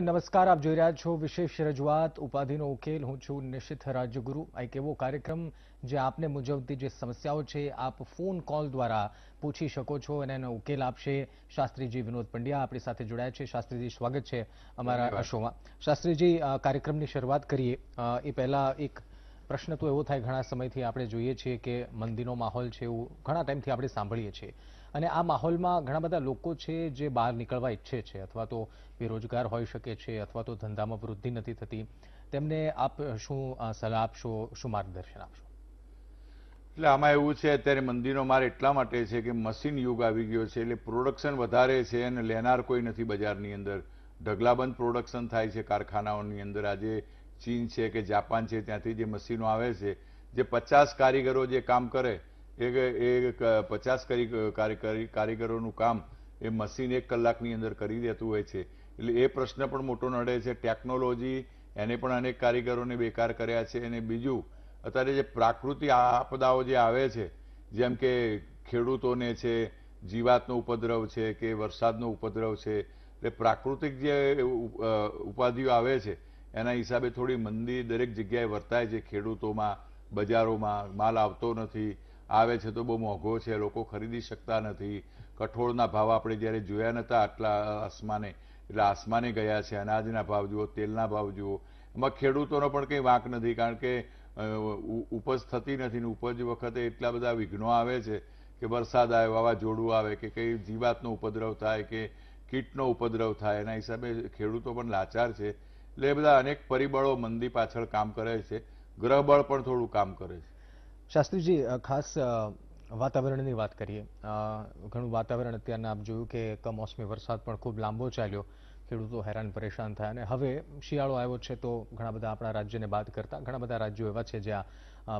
નમસ્કાર આપ જોઈ રહ્યા છો વિશેષ રજૂઆત ઉપાધિનો ઉકેલ હું છું નિશિત રાજ્યગુરુ એક એવો કાર્યક્રમ જે આપને મુજબતી જે સમસ્યાઓ છે આપ ફોન કોલ દ્વારા પૂછી શકો છો અને એનો ઉકેલ આપશે શાસ્ત્રીજી વિનોદ પંડ્યા આપણી સાથે જોડાયા છે શાસ્ત્રીજી સ્વાગત છે અમારા શોમાં શાસ્ત્રીજી કાર્યક્રમની શરૂઆત કરીએ એ પહેલા એક પ્રશ્ન તો એવો થાય ઘણા સમયથી આપણે જોઈએ છીએ કે મંદીનો માહોલ છે એવું ઘણા ટાઈમથી આપણે સાંભળીએ છીએ અને આ માહોલમાં ઘણા બધા લોકો છે જે બહાર નીકળવા ઈચ્છે છે અથવા તો બેરોજગાર હોઈ શકે છે અથવા તો ધંધામાં વૃદ્ધિ નથી થતી તેમને આપ શું સલાહ આપશો શું માર્ગદર્શન આપશો એટલે આમાં એવું છે અત્યારે મંદિરો માર એટલા માટે છે કે મશીન યુગ આવી ગયો છે એટલે પ્રોડક્શન વધારે છે અને લેનાર કોઈ નથી બજારની અંદર ઢગલાબંધ પ્રોડક્શન થાય છે કારખાનાઓની અંદર આજે ચીન છે કે જાપાન છે ત્યાંથી જે મશીનો આવે છે જે પચાસ કારીગરો જે કામ કરે એ એ પચાસ કારીગરોનું કામ એ મશીન એક કલાકની અંદર કરી દેતું હોય છે એટલે એ પ્રશ્ન પણ મોટો નડે છે ટેકનોલોજી એને પણ અનેક કારીગરોને બેકાર કર્યા છે અને બીજું અત્યારે જે પ્રાકૃતિક આપદાઓ જે આવે છે જેમ કે ખેડૂતોને છે જીવાતનો ઉપદ્રવ છે કે વરસાદનો ઉપદ્રવ છે એટલે પ્રાકૃતિક જે ઉપાધિઓ આવે છે એના હિસાબે થોડી મંદી દરેક જગ્યાએ વર્તાય છે ખેડૂતોમાં બજારોમાં માલ આવતો નથી આવે છે તો બહુ મોંઘો છે લોકો ખરીદી શકતા નથી કઠોળના ભાવ આપણે જ્યારે જોયા નહોતા આટલા આસમાને એટલે આસમાને ગયા છે અનાજના ભાવ જુઓ તેલના ભાવ જુઓ એમાં ખેડૂતોનો પણ કંઈ વાંક નથી કારણ કે ઉપજ થતી નથી ને ઉપજ વખતે એટલા બધા વિઘ્નો આવે છે કે વરસાદ આવે વાવાઝોડું આવે કે કંઈ જીવાતનો ઉપદ્રવ થાય કે કીટનો ઉપદ્રવ થાય એના હિસાબે ખેડૂતો પણ લાચાર છે એટલે એ બધા અનેક પરિબળો મંદી પાછળ કામ કરે છે ગ્રહબળ પણ થોડું કામ કરે છે શાસ્ત્રીજી ખાસ વાતાવરણની વાત કરીએ ઘણું વાતાવરણ અત્યારના આપ જોયું કે કમોસમી વરસાદ પણ ખૂબ લાંબો ચાલ્યો ખેડૂતો હેરાન પરેશાન થયા અને હવે શિયાળો આવ્યો છે તો ઘણા બધા આપણા રાજ્યને બાદ કરતા ઘણા બધા રાજ્યો એવા છે જ્યાં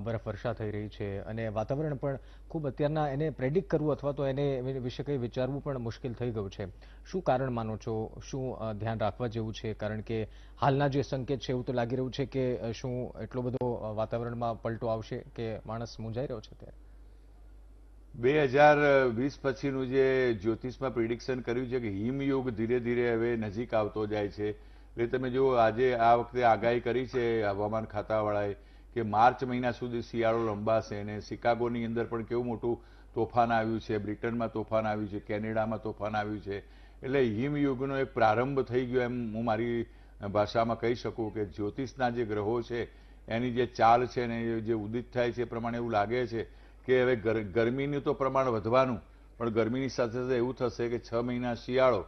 બરફવર્ષા થઈ રહી છે અને વાતાવરણ પણ ખૂબ અત્યારના એને પ્રેડિક્ટ કરવું અથવા તો એને વિશે કંઈ વિચારવું પણ મુશ્કેલ થઈ ગયું છે શું કારણ માનો છો શું ધ્યાન રાખવા જેવું છે કારણ કે હાલના જે સંકેત છે એવું તો લાગી રહ્યું છે કે શું એટલો બધો વાતાવરણમાં પલટો આવશે કે માણસ મૂંઝાઈ રહ્યો છે ત્યારે બે હજાર વીસ પછીનું જે જ્યોતિષમાં પ્રિડિક્શન કર્યું છે કે હિમયુગ ધીરે ધીરે હવે નજીક આવતો જાય છે એટલે તમે જુઓ આજે આ વખતે આગાહી કરી છે હવામાન ખાતાવાળાએ કે માર્ચ મહિના સુધી શિયાળો લંબાશે અને શિકાગોની અંદર પણ કેવું મોટું તોફાન આવ્યું છે બ્રિટનમાં તોફાન આવ્યું છે કેનેડામાં તોફાન આવ્યું છે એટલે હિમયુગનો એક પ્રારંભ થઈ ગયો એમ હું મારી ભાષામાં કહી શકું કે જ્યોતિષના જે ગ્રહો છે એની જે ચાલ છે ને જે ઉદિત થાય છે એ પ્રમાણે એવું લાગે છે કે હવે ગરમીનું તો પ્રમાણ વધવાનું પણ ગરમીની સાથે સાથે એવું થશે કે છ મહિના શિયાળો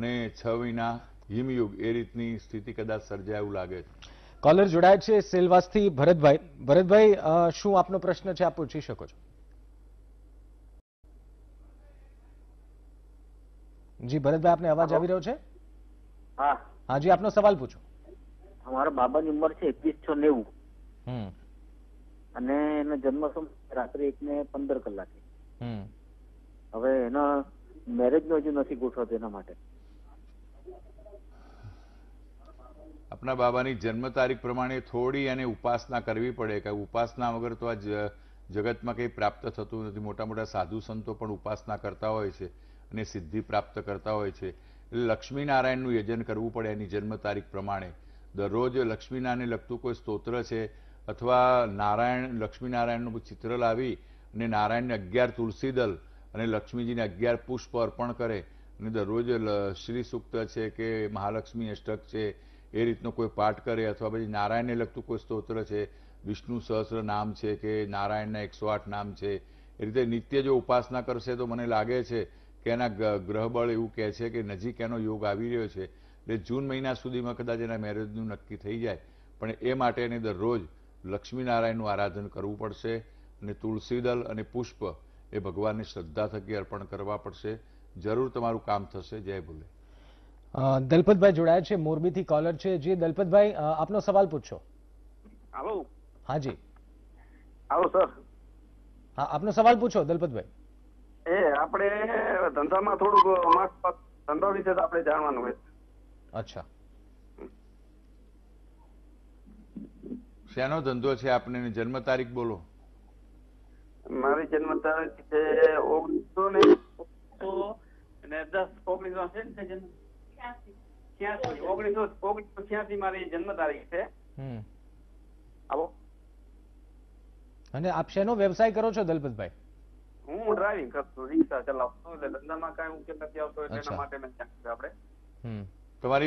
અને છ મહિના હિમયુગ એ રીતની સ્થિતિ કદાચ સર્જાય એવું લાગે છે કોલર જોડાય છે સેલવાસથી ભરતભાઈ ભરતભાઈ શું આપનો પ્રશ્ન છે આપ પૂછી શકો છો જી ભરતભાઈ આપને અવાજ આવી રહ્યો છે હા હા જી આપનો સવાલ પૂછો અમારા બાબાની ઉંમર છે એકવીસ છ નેવું અને એનો જન્મ રાત્રે એક ને પંદર કલાકે હવે એના મેરેજ નો હજુ નથી ગોઠવતો એના માટે આપણા બાબાની જન્મ તારીખ પ્રમાણે થોડી એને ઉપાસના કરવી પડે કે ઉપાસના વગર તો આ જગતમાં કંઈ પ્રાપ્ત થતું નથી મોટા મોટા સાધુ સંતો પણ ઉપાસના કરતા હોય છે અને સિદ્ધિ પ્રાપ્ત કરતા હોય છે એટલે લક્ષ્મીનારાયણનું યજન કરવું પડે એની જન્મ તારીખ પ્રમાણે દરરોજ લક્ષ્મીનારાયણને લગતું કોઈ સ્તોત્ર છે અથવા નારાયણ લક્ષ્મીનારાયણનું ચિત્ર લાવી અને નારાયણને અગિયાર તુલસીદલ અને લક્ષ્મીજીને અગિયાર પુષ્પ અર્પણ કરે અને દરરોજ શ્રી સૂક્ત છે કે મહાલક્ષ્મી અષ્ટક છે એ રીતનો કોઈ પાઠ કરે અથવા પછી નારાયણને લગતું કોઈ સ્તોત્ર છે વિષ્ણુ સહસ્ર નામ છે કે નારાયણના એકસો આઠ નામ છે એ રીતે નિત્ય જો ઉપાસના કરશે તો મને લાગે છે કે એના ગ્રહબળ એવું કહે છે કે નજીક એનો યોગ આવી રહ્યો છે એટલે જૂન મહિના સુધીમાં કદાચ એના મેરેજનું નક્કી થઈ જાય પણ એ માટે એને દરરોજ લક્ષ્મીનારાયણનું આરાધન કરવું પડશે અને તુલસીદલ અને પુષ્પ એ ભગવાનને શ્રદ્ધા થકી અર્પણ કરવા પડશે જરૂર તમારું કામ થશે જય ભૂલે દલપતભાઈ જોડાયા છે મોરબીથી કોલર છે જે દલપતભાઈ આપનો સવાલ પૂછો હાલો હાજી હાલો સર હા આપનો સવાલ પૂછો દલપતભાઈ એ આપણે ધંધામાં થોડુંક ધંધા વિશે આપણે જાણવાનું હોય અચ્છા શેનો ધંધો છે આપને જન્મ તારીખ બોલો મારી જન્મ તારીખ છે ઓગણીસો ને ઓગણીસો ને દસ ઓગણીસો છે ને જન્મ તમારી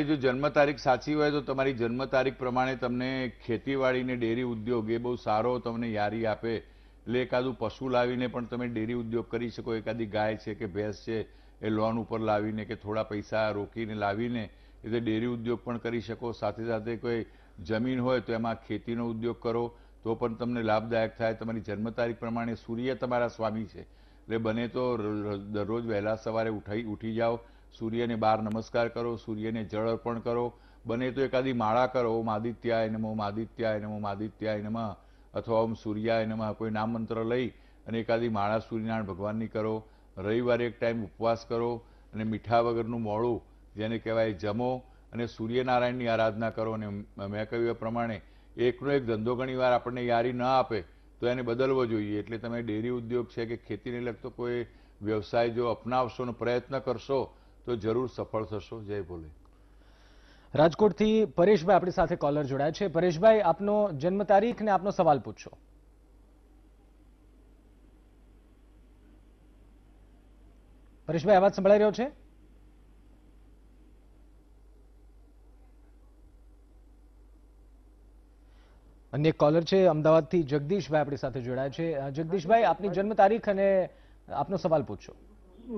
જો જન્મ તારીખ સાચી હોય તો તમારી જન્મ તારીખ પ્રમાણે તમને ખેતીવાડી ને ડેરી ઉદ્યોગ એ બહુ સારો તમને યારી આપે એટલે એકાદું પશુ લાવીને પણ તમે ડેરી ઉદ્યોગ કરી શકો એકાદી ગાય છે કે ભેંસ છે એ લોન ઉપર લાવીને કે થોડા પૈસા રોકીને લાવીને એટલે ડેરી ઉદ્યોગ પણ કરી શકો સાથે સાથે કોઈ જમીન હોય તો એમાં ખેતીનો ઉદ્યોગ કરો તો પણ તમને લાભદાયક થાય તમારી જન્મ તારીખ પ્રમાણે સૂર્ય તમારા સ્વામી છે એટલે બને તો દરરોજ વહેલા સવારે ઉઠાઈ ઉઠી જાઓ સૂર્યને બહાર નમસ્કાર કરો સૂર્યને જળ અર્પણ કરો બને તો એકાદી માળા કરો ઓમ આદિત્યાય નમો આદિત્યાય નમો આદિત્યાય નમઃ અથવા ઓમ સૂર્યાય નમઃ કોઈ નામ મંત્ર લઈ અને એકાદી માળા સૂર્યનારાયણ ભગવાનની કરો રવિવારે એક ટાઈમ ઉપવાસ કરો અને મીઠા વગરનું મોળું જેને કહેવાય જમો અને સૂર્યનારાયણની આરાધના કરો અને મેં કહ્યું એ પ્રમાણે એકનો એક ધંધો ઘણીવાર આપણને યારી ન આપે તો એને બદલવો જોઈએ એટલે તમે ડેરી ઉદ્યોગ છે કે ખેતીને લગતો કોઈ વ્યવસાય જો અપનાવશો અને પ્રયત્ન કરશો તો જરૂર સફળ થશો જય ભોલે રાજકોટથી પરેશભાઈ આપણી સાથે કોલર જોડાયા છે પરેશભાઈ આપનો જન્મ તારીખ ને આપનો સવાલ પૂછશો પરેશભાઈ અવાજ સંભળાઈ રહ્યો છે અન્ય કોલર છે અમદાવાદથી જગદીશભાઈ આપણી સાથે જોડાયા છે જગદીશભાઈ આપની જન્મ તારીખ અને આપનો સવાલ પૂછો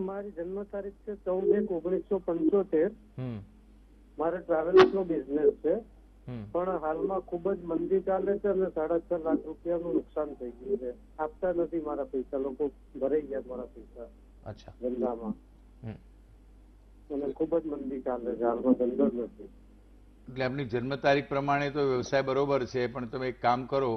મારી જન્મ તારીખ છે ચૌદ એક ઓગણીસો પંચોતેર મારે ટ્રાવેલ્સ નો બિઝનેસ છે પણ હાલમાં ખૂબ જ મંદી ચાલે છે અને સાડા છ લાખ રૂપિયાનું નુકસાન થઈ ગયું છે આપતા નથી મારા પૈસા લોકો ભરાઈ ગયા મારા પૈસા અચ્છા ધંધામાં જન્મ તારીખ પ્રમાણે તો વ્યવસાય બરોબર છે પણ તમે એક કામ કરો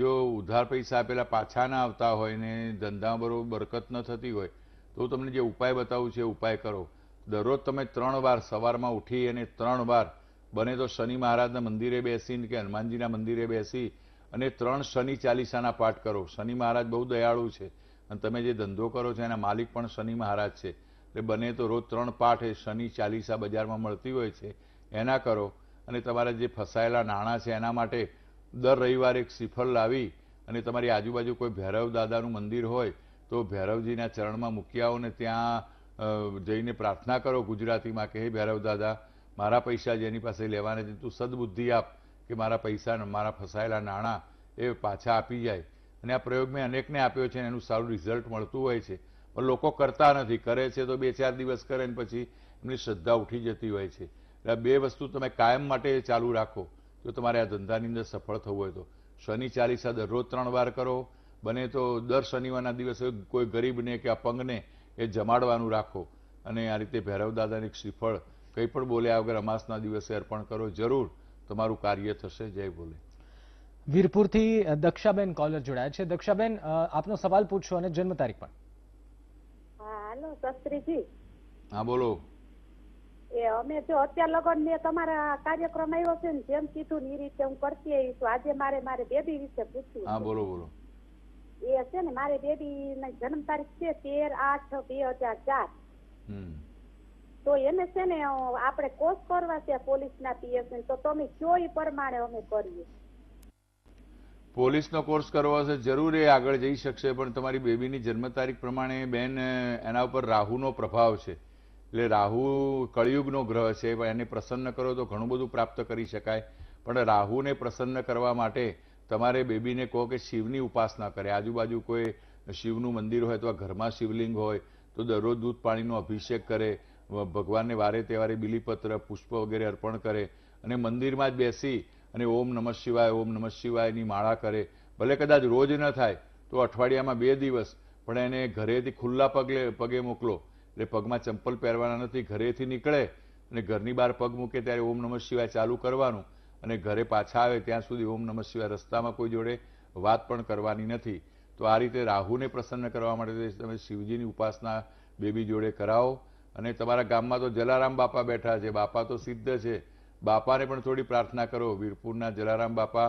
જો ઉધાર પૈસા આપેલા પાછા ના આવતા હોય ને ધંધા બરોબર બરકત ન થતી હોય તો તમને જે ઉપાય બતાવું છે ઉપાય કરો દરરોજ તમે ત્રણ વાર સવારમાં ઉઠી અને ત્રણ વાર બને તો શનિ મહારાજના મંદિરે બેસીને કે હનુમાનજીના મંદિરે બેસી અને ત્રણ શનિ ચાલીસાના પાઠ કરો શનિ મહારાજ બહુ દયાળુ છે અને તમે જે ધંધો કરો છો એના માલિક પણ શનિ મહારાજ છે એટલે બને તો રોજ ત્રણ પાઠ એ શનિ ચાલીસા બજારમાં મળતી હોય છે એના કરો અને તમારા જે ફસાયેલા નાણાં છે એના માટે દર રવિવારે એક શ્રીફળ લાવી અને તમારી આજુબાજુ કોઈ ભૈરવ દાદાનું મંદિર હોય તો ભૈરવજીના ચરણમાં મૂકી આવો ને ત્યાં જઈને પ્રાર્થના કરો ગુજરાતીમાં કે હે ભૈરવ દાદા મારા પૈસા જેની પાસે લેવાના છે તું સદબુદ્ધિ આપ કે મારા પૈસા મારા ફસાયેલા નાણાં એ પાછા આપી જાય અને આ પ્રયોગ મેં અનેકને આપ્યો છે એનું સારું રિઝલ્ટ મળતું હોય છે પણ લોકો કરતા નથી કરે છે તો બે ચાર દિવસ કરે ને પછી એમની શ્રદ્ધા ઉઠી જતી હોય છે એટલે બે વસ્તુ તમે કાયમ માટે ચાલુ રાખો જો તમારે આ ધંધાની અંદર સફળ થવું હોય તો શનિ ચાલીસા દરરોજ ત્રણ વાર કરો બને તો દર શનિવારના દિવસે કોઈ ગરીબને કે અપંગને એ જમાડવાનું રાખો અને આ રીતે ભૈરવ દાદાની શ્રીફળ કંઈ પણ બોલ્યા વગર અમાસના દિવસે અર્પણ કરો જરૂર તમારું કાર્ય થશે જય બોલે વીરપુરથી દક્ષાબેન કોલર જોડાયા છે દક્ષાબેન આપનો સવાલ પૂછશો અને જન્મ તારીખ પણ હાલો શાસ્ત્રીજી હા બોલો એ અમે જો અત્યાર લગન મેં તમારા કાર્યક્રમ આવ્યો છે ને જેમ કીધું ને રીતે હું કરતી આવી છું આજે મારે મારે બેબી વિશે પૂછવું હા બોલો બોલો એ છે ને મારે બેબી જન્મ તારીખ છે તેર આઠ બે હજાર ચાર તો એને છે ને આપણે કોર્સ કરવા છે પોલીસ ના પીએસ તો તમે કયો એ પ્રમાણે અમે કરીએ પોલીસનો કોર્સ કરવો હશે જરૂર એ આગળ જઈ શકશે પણ તમારી બેબીની જન્મ તારીખ પ્રમાણે બેન એના ઉપર રાહુનો પ્રભાવ છે એટલે રાહુ કળિયુગનો ગ્રહ છે એને પ્રસન્ન કરો તો ઘણું બધું પ્રાપ્ત કરી શકાય પણ રાહુને પ્રસન્ન કરવા માટે તમારે બેબીને કહો કે શિવની ઉપાસના કરે આજુબાજુ કોઈ શિવનું મંદિર હોય અથવા ઘરમાં શિવલિંગ હોય તો દરરોજ દૂધ પાણીનો અભિષેક કરે ભગવાનને વારે તહેવારે બિલીપત્ર પુષ્પ વગેરે અર્પણ કરે અને મંદિરમાં જ બેસી અને ઓમ નમઃ શિવાય ઓમ નમઃ શિવાયની માળા કરે ભલે કદાચ રોજ ન થાય તો અઠવાડિયામાં બે દિવસ પણ એને ઘરેથી ખુલ્લા પગલે પગે મોકલો એટલે પગમાં ચંપલ પહેરવાના નથી ઘરેથી નીકળે અને ઘરની બહાર પગ મૂકે ત્યારે ઓમ નમઃ શિવાય ચાલુ કરવાનું અને ઘરે પાછા આવે ત્યાં સુધી ઓમ નમઃ શિવાય રસ્તામાં કોઈ જોડે વાત પણ કરવાની નથી તો આ રીતે રાહુને પ્રસન્ન કરવા માટે તમે શિવજીની ઉપાસના બેબી જોડે કરાવો અને તમારા ગામમાં તો જલારામ બાપા બેઠા છે બાપા તો સિદ્ધ છે બાપાને પણ થોડી પ્રાર્થના કરો વીરપુરના જલારામ બાપા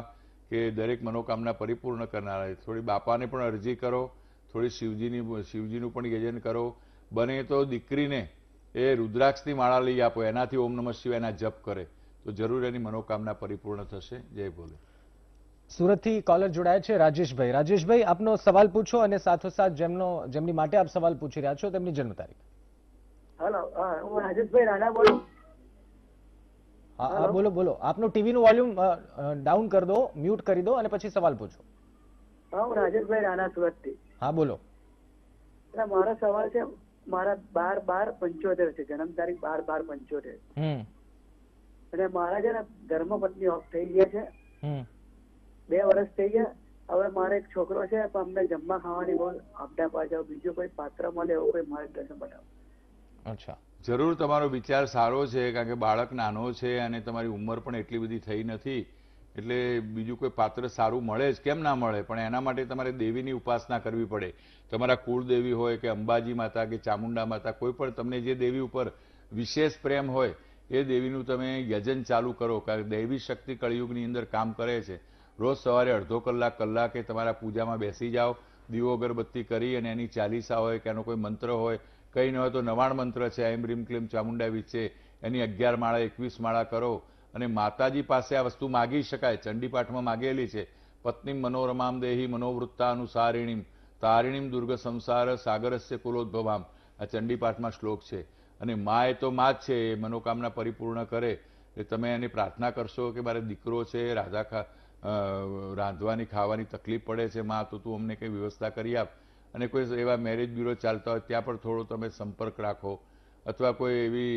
કે દરેક મનોકામના પરિપૂર્ણ કરનારા થોડી બાપાને પણ અરજી કરો થોડી શિવજીની શિવજીનું પણ યજન કરો બને તો દીકરીને એ રુદ્રાક્ષની માળા લઈ આપો એનાથી ઓમ નમઃ શિવ એના જપ કરે તો જરૂર એની મનોકામના પરિપૂર્ણ થશે જય બોલે સુરતથી કોલર જોડાય છે રાજેશભાઈ રાજેશભાઈ આપનો સવાલ પૂછો અને સાથોસાથ જેમનો જેમની માટે આપ સવાલ પૂછી રહ્યા છો તેમની જન્મ તારીખ હેલો હું રાજેશભાઈ રાણા બોલું હા બોલો બોલો આપનું ટીવી નું વોલ્યુમ ડાઉન કરી દો મ્યુટ કરી દો અને પછી સવાલ પૂછો હા હું રાજેશભાઈ રાણા સુરત થી હા બોલો મારો સવાલ છે મારા બાર બાર પંચોતેર છે જન્મ તારીખ બાર બાર પંચોતેર અને મારા છે ને ધર્મપત્ની ઓફ થઈ ગયા છે બે વર્ષ થઈ ગયા હવે મારે એક છોકરો છે પણ અમને જમવા ખાવાની બોલ આપડા પાછા બીજું કોઈ પાત્ર મળે એવું કોઈ દર્શન બતાવો અચ્છા જરૂર તમારો વિચાર સારો છે કારણ કે બાળક નાનો છે અને તમારી ઉંમર પણ એટલી બધી થઈ નથી એટલે બીજું કોઈ પાત્ર સારું મળે જ કેમ ના મળે પણ એના માટે તમારે દેવીની ઉપાસના કરવી પડે તમારા કુળદેવી હોય કે અંબાજી માતા કે ચામુંડા માતા કોઈ પણ તમને જે દેવી ઉપર વિશેષ પ્રેમ હોય એ દેવીનું તમે યજન ચાલુ કરો કારણ કે દૈવી શક્તિ કળિયુગની અંદર કામ કરે છે રોજ સવારે અડધો કલાક કલાકે તમારા પૂજામાં બેસી જાઓ દીવો અગરબત્તી કરી અને એની ચાલીસા હોય કે એનો કોઈ મંત્ર હોય કંઈ ન હોય તો નવાણ મંત્ર છે એમ રીમ ક્લીમ ચામુંડા વિશે એની અગિયાર માળા એકવીસ માળા કરો અને માતાજી પાસે આ વસ્તુ માગી શકાય ચંડીપાઠમાં માગેલી છે પત્ની મનોરમામ દેહી મનોવૃત્તા અનુસારિણીમ તારિણીમ દુર્ગ સંસાર સાગરસ્ય કુલોદ્ભવામ આ ચંડીપાઠમાં શ્લોક છે અને મા એ તો મા જ છે એ મનોકામના પરિપૂર્ણ કરે એ તમે એની પ્રાર્થના કરશો કે મારે દીકરો છે રાધા ખા રાંધવાની ખાવાની તકલીફ પડે છે મા તો તું અમને કંઈ વ્યવસ્થા કરી આપ અને કોઈ એવા મેરેજ બ્યુરો ચાલતા હોય ત્યાં પણ થોડો તમે સંપર્ક રાખો અથવા કોઈ એવી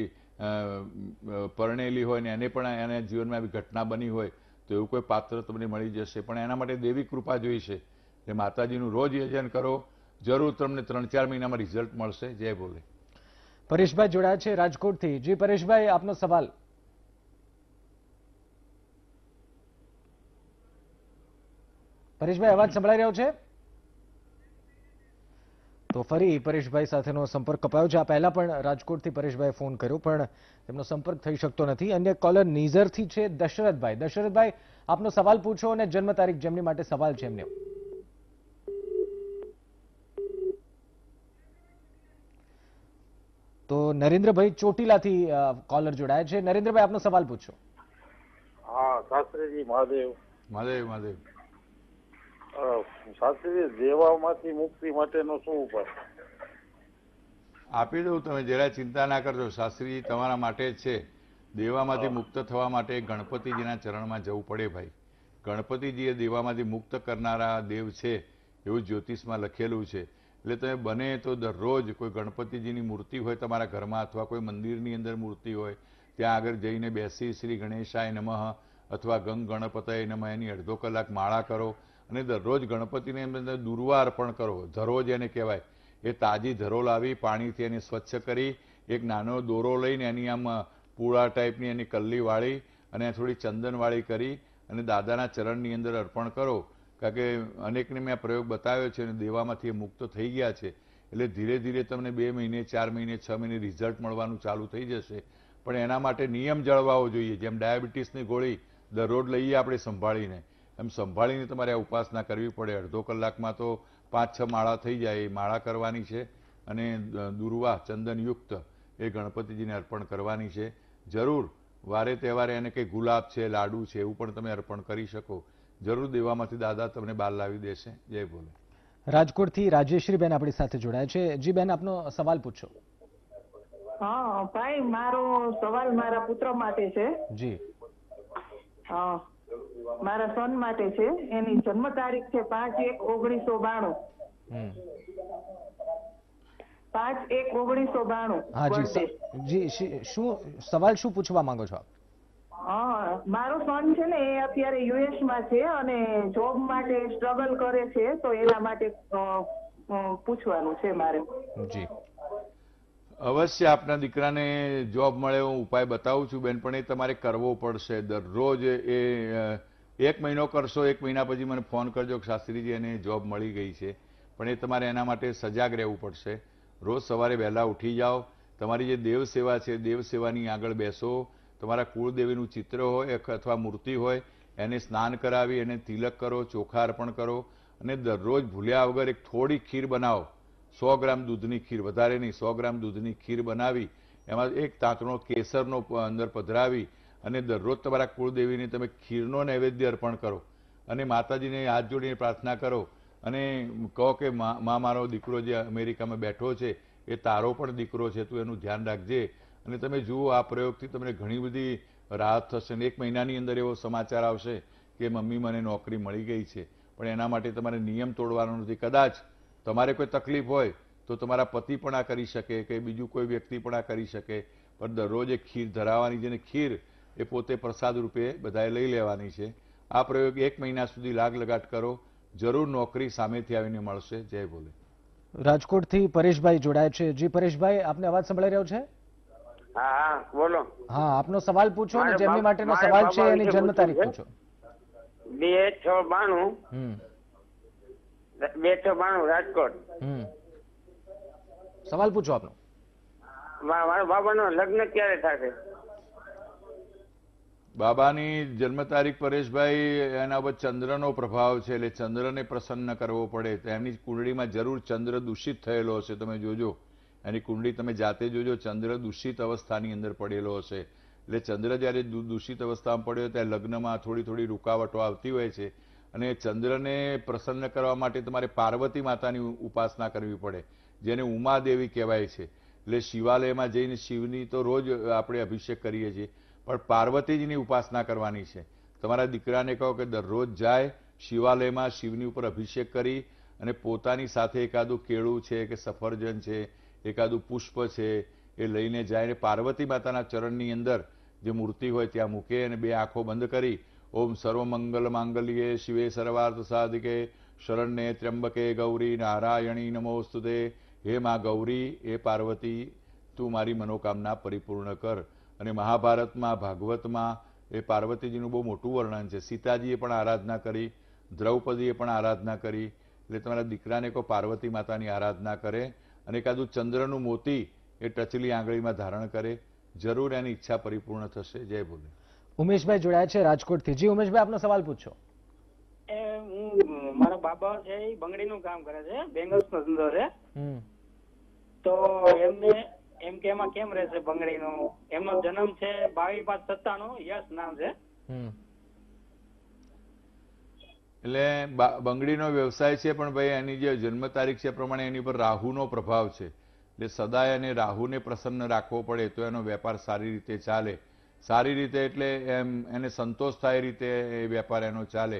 પરણેલી હોય ને એને પણ એના જીવનમાં એવી ઘટના બની હોય તો એવું કોઈ પાત્ર તમને મળી જશે પણ એના માટે દેવી કૃપા જોઈશે છે માતાજીનું રોજ યજન કરો જરૂર તમને ત્રણ ચાર મહિનામાં રિઝલ્ટ મળશે જય બોલે પરેશભાઈ જોડાયા છે રાજકોટથી જી પરેશભાઈ આપનો સવાલ પરેશભાઈ અવાજ સંભળાઈ રહ્યો છે તો ફરી પરેશભાઈ સાથેનો સંપર્ક કપાયો છે આ પહેલા પણ રાજકોટથી પરેશભાઈ ફોન કર્યો પણ તેમનો સંપર્ક થઈ શકતો નથી અન્ય કોલર નીઝરથી છે દશરથભાઈ દશરથભાઈ આપનો સવાલ પૂછો અને જન્મ તારીખ જેમની માટે સવાલ છે એમને તો નરેન્દ્રભાઈ ચોટીલાથી કોલર જોડાયા છે નરેન્દ્રભાઈ આપનો સવાલ પૂછો હા શાસ્ત્રીજી મહાદેવ મહાદેવ મહાદેવ શાસ્ત્રી દેવામાંથી મુક્તિ માટેનો શું ઉપાય આપી દઉં તમે જરા ચિંતા ના કરજો શાસ્ત્રીજી તમારા માટે છે દેવામાંથી મુક્ત થવા માટે ગણપતિજીના ચરણમાં જવું પડે ભાઈ ગણપતિજી એ દેવામાંથી મુક્ત કરનારા દેવ છે એવું જ્યોતિષમાં લખેલું છે એટલે તમે બને તો દરરોજ કોઈ ગણપતિજીની મૂર્તિ હોય તમારા ઘરમાં અથવા કોઈ મંદિરની અંદર મૂર્તિ હોય ત્યાં આગળ જઈને બેસી શ્રી ગણેશાય નમઃ અથવા ગંગ ગણપતય નમઃ એની અડધો કલાક માળા કરો અને દરરોજ ગણપતિને એમની અંદર દુર્વા અર્પણ કરો ધરો જેને કહેવાય એ તાજી ધરો લાવી પાણીથી એને સ્વચ્છ કરી એક નાનો દોરો લઈને એની આમ પૂળા ટાઈપની એની કલ્લી વાળી અને થોડી ચંદનવાળી કરી અને દાદાના ચરણની અંદર અર્પણ કરો કારણ કે અનેકને મેં આ પ્રયોગ બતાવ્યો છે અને દેવામાંથી એ મુક્ત થઈ ગયા છે એટલે ધીરે ધીરે તમને બે મહિને ચાર મહિને છ મહિને રિઝલ્ટ મળવાનું ચાલુ થઈ જશે પણ એના માટે નિયમ જળવાવો જોઈએ જેમ ડાયાબિટીસની ગોળી દરરોજ લઈએ આપણે સંભાળીને એમ સંભાળીને તમારે આ ઉપાસના કરવી પડે અડધો કલાકમાં તો પાંચ છ માળા થઈ જાય એ માળા કરવાની છે અને દુર્વા ચંદનયુક્ત એ ગણપતિજીને અર્પણ કરવાની છે જરૂર વારે તહેવારે એને કંઈ ગુલાબ છે લાડુ છે એવું પણ તમે અર્પણ કરી શકો જરૂર દેવામાંથી દાદા તમને બહાર લાવી દેશે જય બોલે રાજકોટથી બેન આપણી સાથે જોડાય છે જી બેન આપનો સવાલ પૂછો હા ભાઈ મારો સવાલ મારા પુત્ર માટે છે જી હા મારા સન માટે છે એની જન્મ તારીખ છે પાંચ એક ઓગણીસો બાણું પાંચ એક ઓગણીસો બાણું હા જી શું સવાલ શું પૂછવા માંગો છો આપ મારો સન છે ને એ અત્યારે યુએસ માં છે અને જોબ માટે સ્ટ્રગલ કરે છે તો એના માટે પૂછવાનું છે મારે જી અવશ્ય આપના દીકરાને જોબ મળે હું ઉપાય બતાવું છું બેન પણ એ તમારે કરવો પડશે દરરોજ એ એક મહિનો કરશો એક મહિના પછી મને ફોન કરજો કે શાસ્ત્રીજી એને જોબ મળી ગઈ છે પણ એ તમારે એના માટે સજાગ રહેવું પડશે રોજ સવારે વહેલા ઉઠી જાઓ તમારી જે દેવ સેવા છે દેવ સેવાની આગળ બેસો તમારા કુળદેવીનું ચિત્ર હોય અથવા મૂર્તિ હોય એને સ્નાન કરાવી એને તિલક કરો ચોખા અર્પણ કરો અને દરરોજ ભૂલ્યા વગર એક થોડી ખીર બનાવો સો ગ્રામ દૂધની ખીર વધારે નહીં સો ગ્રામ દૂધની ખીર બનાવી એમાં એક તાંતણો કેસરનો અંદર પધરાવી અને દરરોજ તમારા કુળદેવીને તમે ખીરનો નૈવેદ્ય અર્પણ કરો અને માતાજીને હાથ જોડીને પ્રાર્થના કરો અને કહો કે મા મારો દીકરો જે અમેરિકામાં બેઠો છે એ તારો પણ દીકરો છે તું એનું ધ્યાન રાખજે અને તમે જુઓ આ પ્રયોગથી તમને ઘણી બધી રાહત થશે અને એક મહિનાની અંદર એવો સમાચાર આવશે કે મમ્મી મને નોકરી મળી ગઈ છે પણ એના માટે તમારે નિયમ તોડવાનો નથી કદાચ તમારે કોઈ તકલીફ હોય તો તમારા પતિ પણ આ કરી શકે કે બીજું કોઈ વ્યક્તિ પણ આ કરી શકે પણ દરરોજ એ ખીર ધરાવવાની જેને ખીર એ પોતે પ્રસાદ રૂપે બધાએ લઈ લેવાની છે આ પ્રયોગ એક મહિના સુધી લાગ લગાટ કરો જરૂર નોકરી સામેથી આવીને મળશે જય બોલે રાજકોટથી પરેશભાઈ જોડાય છે જી પરેશભાઈ આપને અવાજ સંભળાઈ રહ્યો છે હા બોલો હા આપનો સવાલ પૂછો અને જેમની માટેનો સવાલ છે એની જન્મ તારીખ પૂછો બે છ બાણું બેસો બાણું રાજકોટ સવાલ પૂછો આપનો મારા બાબાનો લગ્ન ક્યારે થશે બાબાની જન્મ તારીખ પરેશભાઈ એના પર ચંદ્રનો પ્રભાવ છે એટલે ચંદ્રને પ્રસન્ન કરવો પડે તો એમની કુંડળીમાં જરૂર ચંદ્ર દૂષિત થયેલો હશે તમે જોજો એની કુંડળી તમે જાતે જોજો ચંદ્ર દૂષિત અવસ્થાની અંદર પડેલો હશે એટલે ચંદ્ર જ્યારે દૂષિત અવસ્થામાં પડ્યો ત્યારે લગ્નમાં થોડી થોડી રૂકાવટો આવતી હોય છે અને ચંદ્રને પ્રસન્ન કરવા માટે તમારે પાર્વતી માતાની ઉપાસના કરવી પડે જેને ઉમાદેવી કહેવાય છે એટલે શિવાલયમાં જઈને શિવની તો રોજ આપણે અભિષેક કરીએ છીએ પણ પાર્વતીજીની ઉપાસના કરવાની છે તમારા દીકરાને કહો કે દરરોજ જાય શિવાલયમાં શિવની ઉપર અભિષેક કરી અને પોતાની સાથે એકાદું કેળું છે કે સફરજન છે એકાદું પુષ્પ છે એ લઈને જાય અને પાર્વતી માતાના ચરણની અંદર જે મૂર્તિ હોય ત્યાં મૂકે અને બે આંખો બંધ કરી ઓમ સર્વમંગલ માંગલ્યે શિવે સર્વાર્થ સાધિકે શરણ્યે ત્ર્યંબકે ગૌરી નારાયણી નમોસ્તુતે હે મા ગૌરી હે પાર્વતી તું મારી મનોકામના પરિપૂર્ણ કર અને મહાભારતમાં ભાગવતમાં એ પાર્વતીજીનું બહુ મોટું વર્ણન છે સીતાજીએ પણ આરાધના કરી દ્રૌપદીએ પણ આરાધના કરી એટલે તમારા દીકરાને કો પાર્વતી માતાની આરાધના કરે અને એકાદું ચંદ્રનું મોતી એ ટચલી આંગળીમાં ધારણ કરે જરૂર એની ઈચ્છા પરિપૂર્ણ થશે જય ભોલે ઉમેશભાઈ જોડાયા છે રાજકોટથી જી ઉમેશભાઈ આપનો સવાલ પૂછો મારા બાબા છે એ બંગડીનું કામ કરે છે બેંગલ્સ નો ધંધો છે તો એમને એમ કે એમાં કેમ રહેશે બંગડીનો એમનો જન્મ છે બાવીસ પાંચ સત્તાણું યશ નામ છે એટલે બંગડીનો વ્યવસાય છે પણ ભાઈ એની જે જન્મ તારીખ છે પ્રમાણે એની પર રાહુનો પ્રભાવ છે એટલે સદાય અને રાહુને પ્રસન્ન રાખવો પડે તો એનો વેપાર સારી રીતે ચાલે સારી રીતે એટલે એમ એને સંતોષ થાય રીતે એ વેપાર એનો ચાલે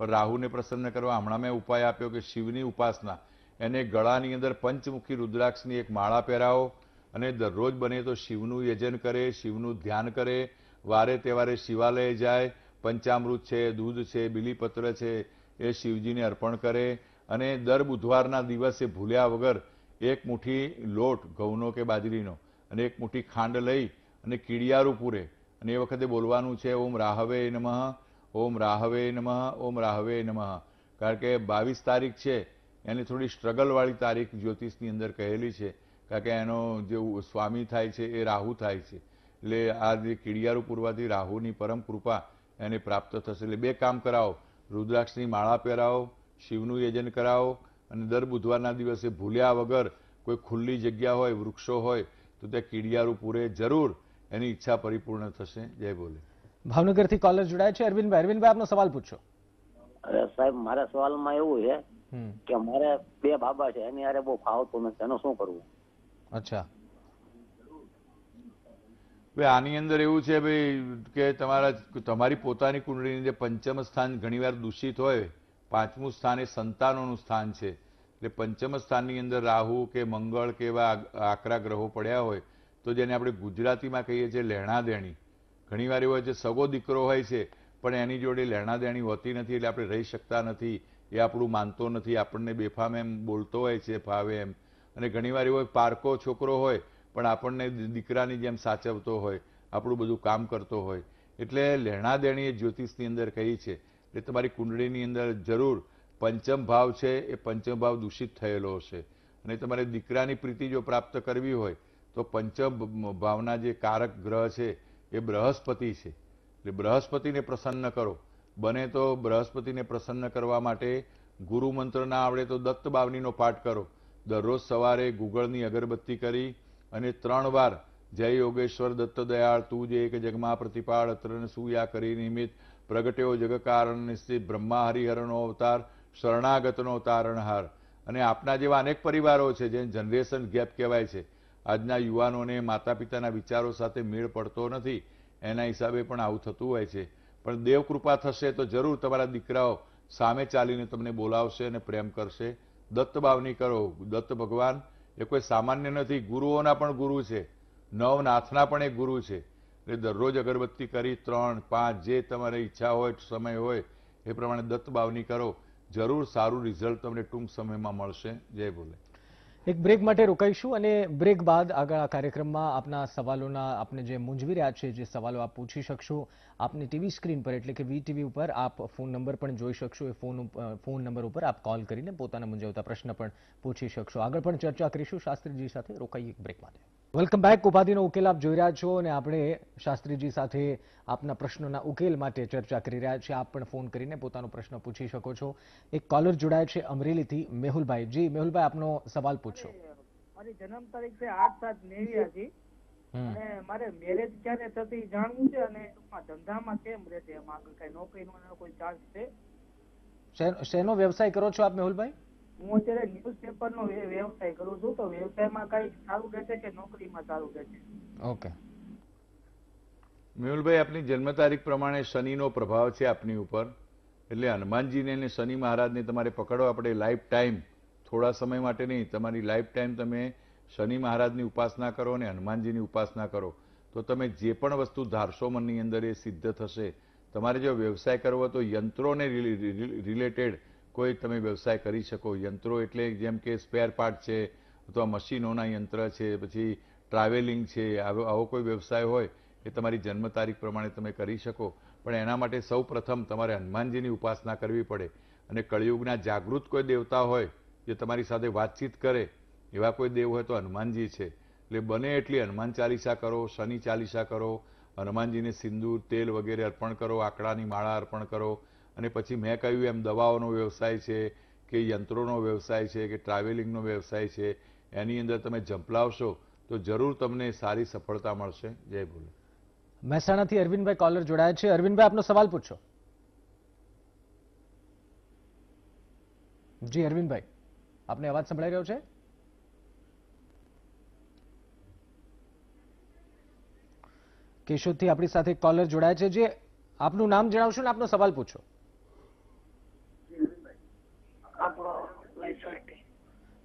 પણ રાહુને પ્રસન્ન કરવા હમણાં મેં ઉપાય આપ્યો કે શિવની ઉપાસના એને ગળાની અંદર પંચમુખી રુદ્રાક્ષની એક માળા પહેરાવો અને દરરોજ બને તો શિવનું યજન કરે શિવનું ધ્યાન કરે વારે તહેવારે શિવાલય જાય પંચામૃત છે દૂધ છે બિલીપત્ર છે એ શિવજીને અર્પણ કરે અને દર બુધવારના દિવસે ભૂલ્યા વગર એક મુઠ્ઠી લોટ ઘઉંનો કે બાજરીનો અને એક મુઠ્ઠી ખાંડ લઈ અને કીડિયારું પૂરે અને એ વખતે બોલવાનું છે ઓમ રાહવે નમઃ ઓમ રાહવે નમઃ ઓમ રાહવે નમઃ કારણ કે બાવીસ તારીખ છે એની થોડી સ્ટ્રગલવાળી તારીખ જ્યોતિષની અંદર કહેલી છે કારણ કે એનો જે સ્વામી થાય છે એ રાહુ થાય છે એટલે આ જે કીડિયારું પૂરવાથી રાહુની પરમ કૃપા એને પ્રાપ્ત થશે એટલે બે કામ કરાવો રુદ્રાક્ષની માળા પહેરાવો શિવનું યજન કરાવો અને દર બુધવારના દિવસે ભૂલ્યા વગર કોઈ ખુલ્લી જગ્યા હોય વૃક્ષો હોય તો ત્યાં કીડિયારું પૂરે જરૂર એની ઈચ્છા પરિપૂર્ણ થશે જય બોલે ભાવનગરથી કોલર જોડાય છે અરવિંદભાઈ અરવિંદભાઈ આપનો સવાલ પૂછો અરે સાહેબ મારા સવાલમાં એવું છે કે મારે બે બાબા છે એની હારે બહુ ફાવતું નથી એનું શું કરવું અચ્છા આની અંદર એવું છે ભાઈ કે તમારા તમારી પોતાની કુંડળીની જે પંચમ સ્થાન ઘણીવાર દૂષિત હોય પાંચમું સ્થાન એ સંતાનોનું સ્થાન છે એટલે પંચમ સ્થાનની અંદર રાહુ કે મંગળ કે એવા આકરા ગ્રહો પડ્યા હોય તો જેને આપણે ગુજરાતીમાં કહીએ છીએ દેણી ઘણીવાર એવું હોય છે સગો દીકરો હોય છે પણ એની જોડે દેણી હોતી નથી એટલે આપણે રહી શકતા નથી એ આપણું માનતો નથી આપણને બેફામ એમ બોલતો હોય છે ફાવે એમ અને ઘણીવાર એવો પારકો છોકરો હોય પણ આપણને દીકરાની જેમ સાચવતો હોય આપણું બધું કામ કરતો હોય એટલે લેણાદેણી એ જ્યોતિષની અંદર કહી છે એટલે તમારી કુંડળીની અંદર જરૂર પંચમ ભાવ છે એ પંચમ ભાવ દૂષિત થયેલો હશે અને તમારે દીકરાની પ્રીતિ જો પ્રાપ્ત કરવી હોય તો પંચ ભાવના જે કારક ગ્રહ છે એ બૃહસ્પતિ છે એટલે બૃહસ્પતિને પ્રસન્ન કરો બને તો બૃહસ્પતિને પ્રસન્ન કરવા માટે ગુરુ મંત્ર ના આવડે તો દત્ત બાવનીનો પાઠ કરો દરરોજ સવારે ગુગળની અગરબત્તી કરી અને ત્રણ વાર જય યોગેશ્વર દત્ત દયાળ તું જે એક જગમાં પ્રતિપાળ અત્રન સુયા કરી નિમિત્ત પ્રગટ્યો જગકારણ નિશ્ચિત બ્રહ્મા હરિહરનો અવતાર શરણાગતનો તારણહાર અને આપના જેવા અનેક પરિવારો છે જેને જનરેશન ગેપ કહેવાય છે આજના યુવાનોને માતા પિતાના વિચારો સાથે મેળ પડતો નથી એના હિસાબે પણ આવું થતું હોય છે પણ દેવકૃપા થશે તો જરૂર તમારા દીકરાઓ સામે ચાલીને તમને બોલાવશે અને પ્રેમ કરશે દત્ત ભાવની કરો દત્ત ભગવાન એ કોઈ સામાન્ય નથી ગુરુઓના પણ ગુરુ છે નવનાથના પણ એ ગુરુ છે એટલે દરરોજ અગરબત્તી કરી ત્રણ પાંચ જે તમારી ઈચ્છા હોય સમય હોય એ પ્રમાણે દત્ત ભાવની કરો જરૂર સારું રિઝલ્ટ તમને ટૂંક સમયમાં મળશે જય બોલે એક બ્રેક માટે રોકાઈશું અને બ્રેક બાદ આગળ આ કાર્યક્રમમાં આપના સવાલોના આપને જે મૂંઝવી રહ્યા છે જે સવાલો આપ પૂછી શકશો આપની ટીવી સ્ક્રીન પર એટલે કે વી ટીવી ઉપર આપ ફોન નંબર પણ જોઈ શકશો એ ફોન ફોન નંબર ઉપર આપ કોલ કરીને પોતાના મૂંઝવતા પ્રશ્ન પણ પૂછી શકશો આગળ પણ ચર્ચા કરીશું શાસ્ત્રીજી સાથે રોકાઈ એક બ્રેક માટે વેલકમ બેક ઉપાધિનો ઉકેલ આપ જોઈ રહ્યા છો અને આપણે શાસ્ત્રીજી સાથે આપના પ્રશ્નોના ઉકેલ માટે ચર્ચા કરી રહ્યા છીએ આપ પણ ફોન કરીને પોતાનો પ્રશ્ન પૂછી શકો છો એક કોલર જોડાયો છે અમરેલીથી મેહુલભાઈ જી મેહુલભાઈ આપનો સવાલ પૂછો મારી જન્મ તારીખ છે આઠ સાત નેવ્યાસી અને મારે મેરેજ ક્યારે થતી જાણવું છે અને ટૂંકમાં ધંધામાં કેમ રહેશે આગળ કઈ નોકરીનો કોઈ ચાર્જ છે શેનો વ્યવસાય કરો છો આપ મેહુલભાઈ હું અત્યારે ન્યૂઝપેપર નો વ્યવસાય કરું છું તો વ્યવસાયમાં કઈ સારું રહેશે કે નોકરીમાં સારું રહેશે ઓકે મેહુલભાઈ આપની જન્મ તારીખ પ્રમાણે શનિનો પ્રભાવ છે આપની ઉપર એટલે હનુમાનજીને અને શનિ મહારાજને તમારે પકડવા આપણે લાઈફ ટાઈમ થોડા સમય માટે નહીં તમારી લાઈફ ટાઈમ તમે શનિ મહારાજની ઉપાસના કરો અને હનુમાનજીની ઉપાસના કરો તો તમે જે પણ વસ્તુ ધારશો મનની અંદર એ સિદ્ધ થશે તમારે જો વ્યવસાય કરવો તો યંત્રોને રિલેટેડ કોઈ તમે વ્યવસાય કરી શકો યંત્રો એટલે જેમ કે સ્પેર પાર્ટ છે અથવા મશીનોના યંત્ર છે પછી ટ્રાવેલિંગ છે આવો આવો કોઈ વ્યવસાય હોય એ તમારી જન્મ તારીખ પ્રમાણે તમે કરી શકો પણ એના માટે સૌ પ્રથમ તમારે હનુમાનજીની ઉપાસના કરવી પડે અને કળિયુગના જાગૃત કોઈ દેવતા હોય જે તમારી સાથે વાતચીત કરે એવા કોઈ દેવ હોય તો હનુમાનજી છે એટલે બને એટલી હનુમાન ચાલીસા કરો શનિ ચાલીસા કરો હનુમાનજીને સિંદૂર તેલ વગેરે અર્પણ કરો આકડાની માળા અર્પણ કરો અને પછી મેં કહ્યું એમ દવાઓનો વ્યવસાય છે કે યંત્રોનો વ્યવસાય છે કે ટ્રાવેલિંગનો વ્યવસાય છે એની અંદર તમે ઝંપલાવશો તો જરૂર તમને સારી સફળતા મળશે જય ભોલે મહેસાણાથી અરવિંદભાઈ કોલર જોડાયા છે અરવિંદભાઈ આપનો સવાલ પૂછો જી અરવિંદભાઈ આપને અવાજ સંભળાઈ રહ્યો છે કેશોદથી આપણી સાથે કોલર જોડાયા છે જે આપનું નામ જણાવશો ને આપનો સવાલ પૂછો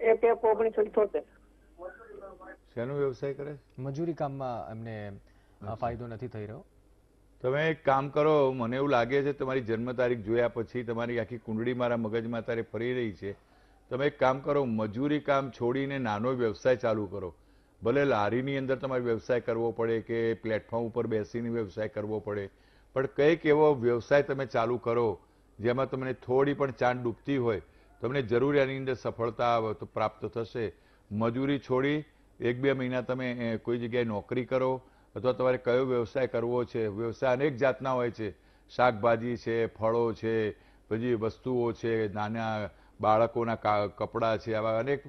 એક એક ઓગણીસો શેનો વ્યવસાય કરે મજૂરી કામમાં એમને ફાયદો નથી થઈ રહ્યો તમે એક કામ કરો મને એવું લાગે છે તમારી જન્મ તારીખ જોયા પછી તમારી આખી કુંડળી મારા મગજમાં તારે ફરી રહી છે તમે એક કામ કરો મજૂરી કામ છોડીને નાનો વ્યવસાય ચાલુ કરો ભલે લારીની અંદર તમારે વ્યવસાય કરવો પડે કે પ્લેટફોર્મ ઉપર બેસીને વ્યવસાય કરવો પડે પણ કંઈક એવો વ્યવસાય તમે ચાલુ કરો જેમાં તમને થોડી પણ ચાંદ ડૂબતી હોય તમને જરૂર એની અંદર સફળતા પ્રાપ્ત થશે મજૂરી છોડી એક બે મહિના તમે કોઈ જગ્યાએ નોકરી કરો અથવા તમારે કયો વ્યવસાય કરવો છે વ્યવસાય અનેક જાતના હોય છે શાકભાજી છે ફળો છે પછી વસ્તુઓ છે નાના બાળકોના કપડાં છે આવા અનેક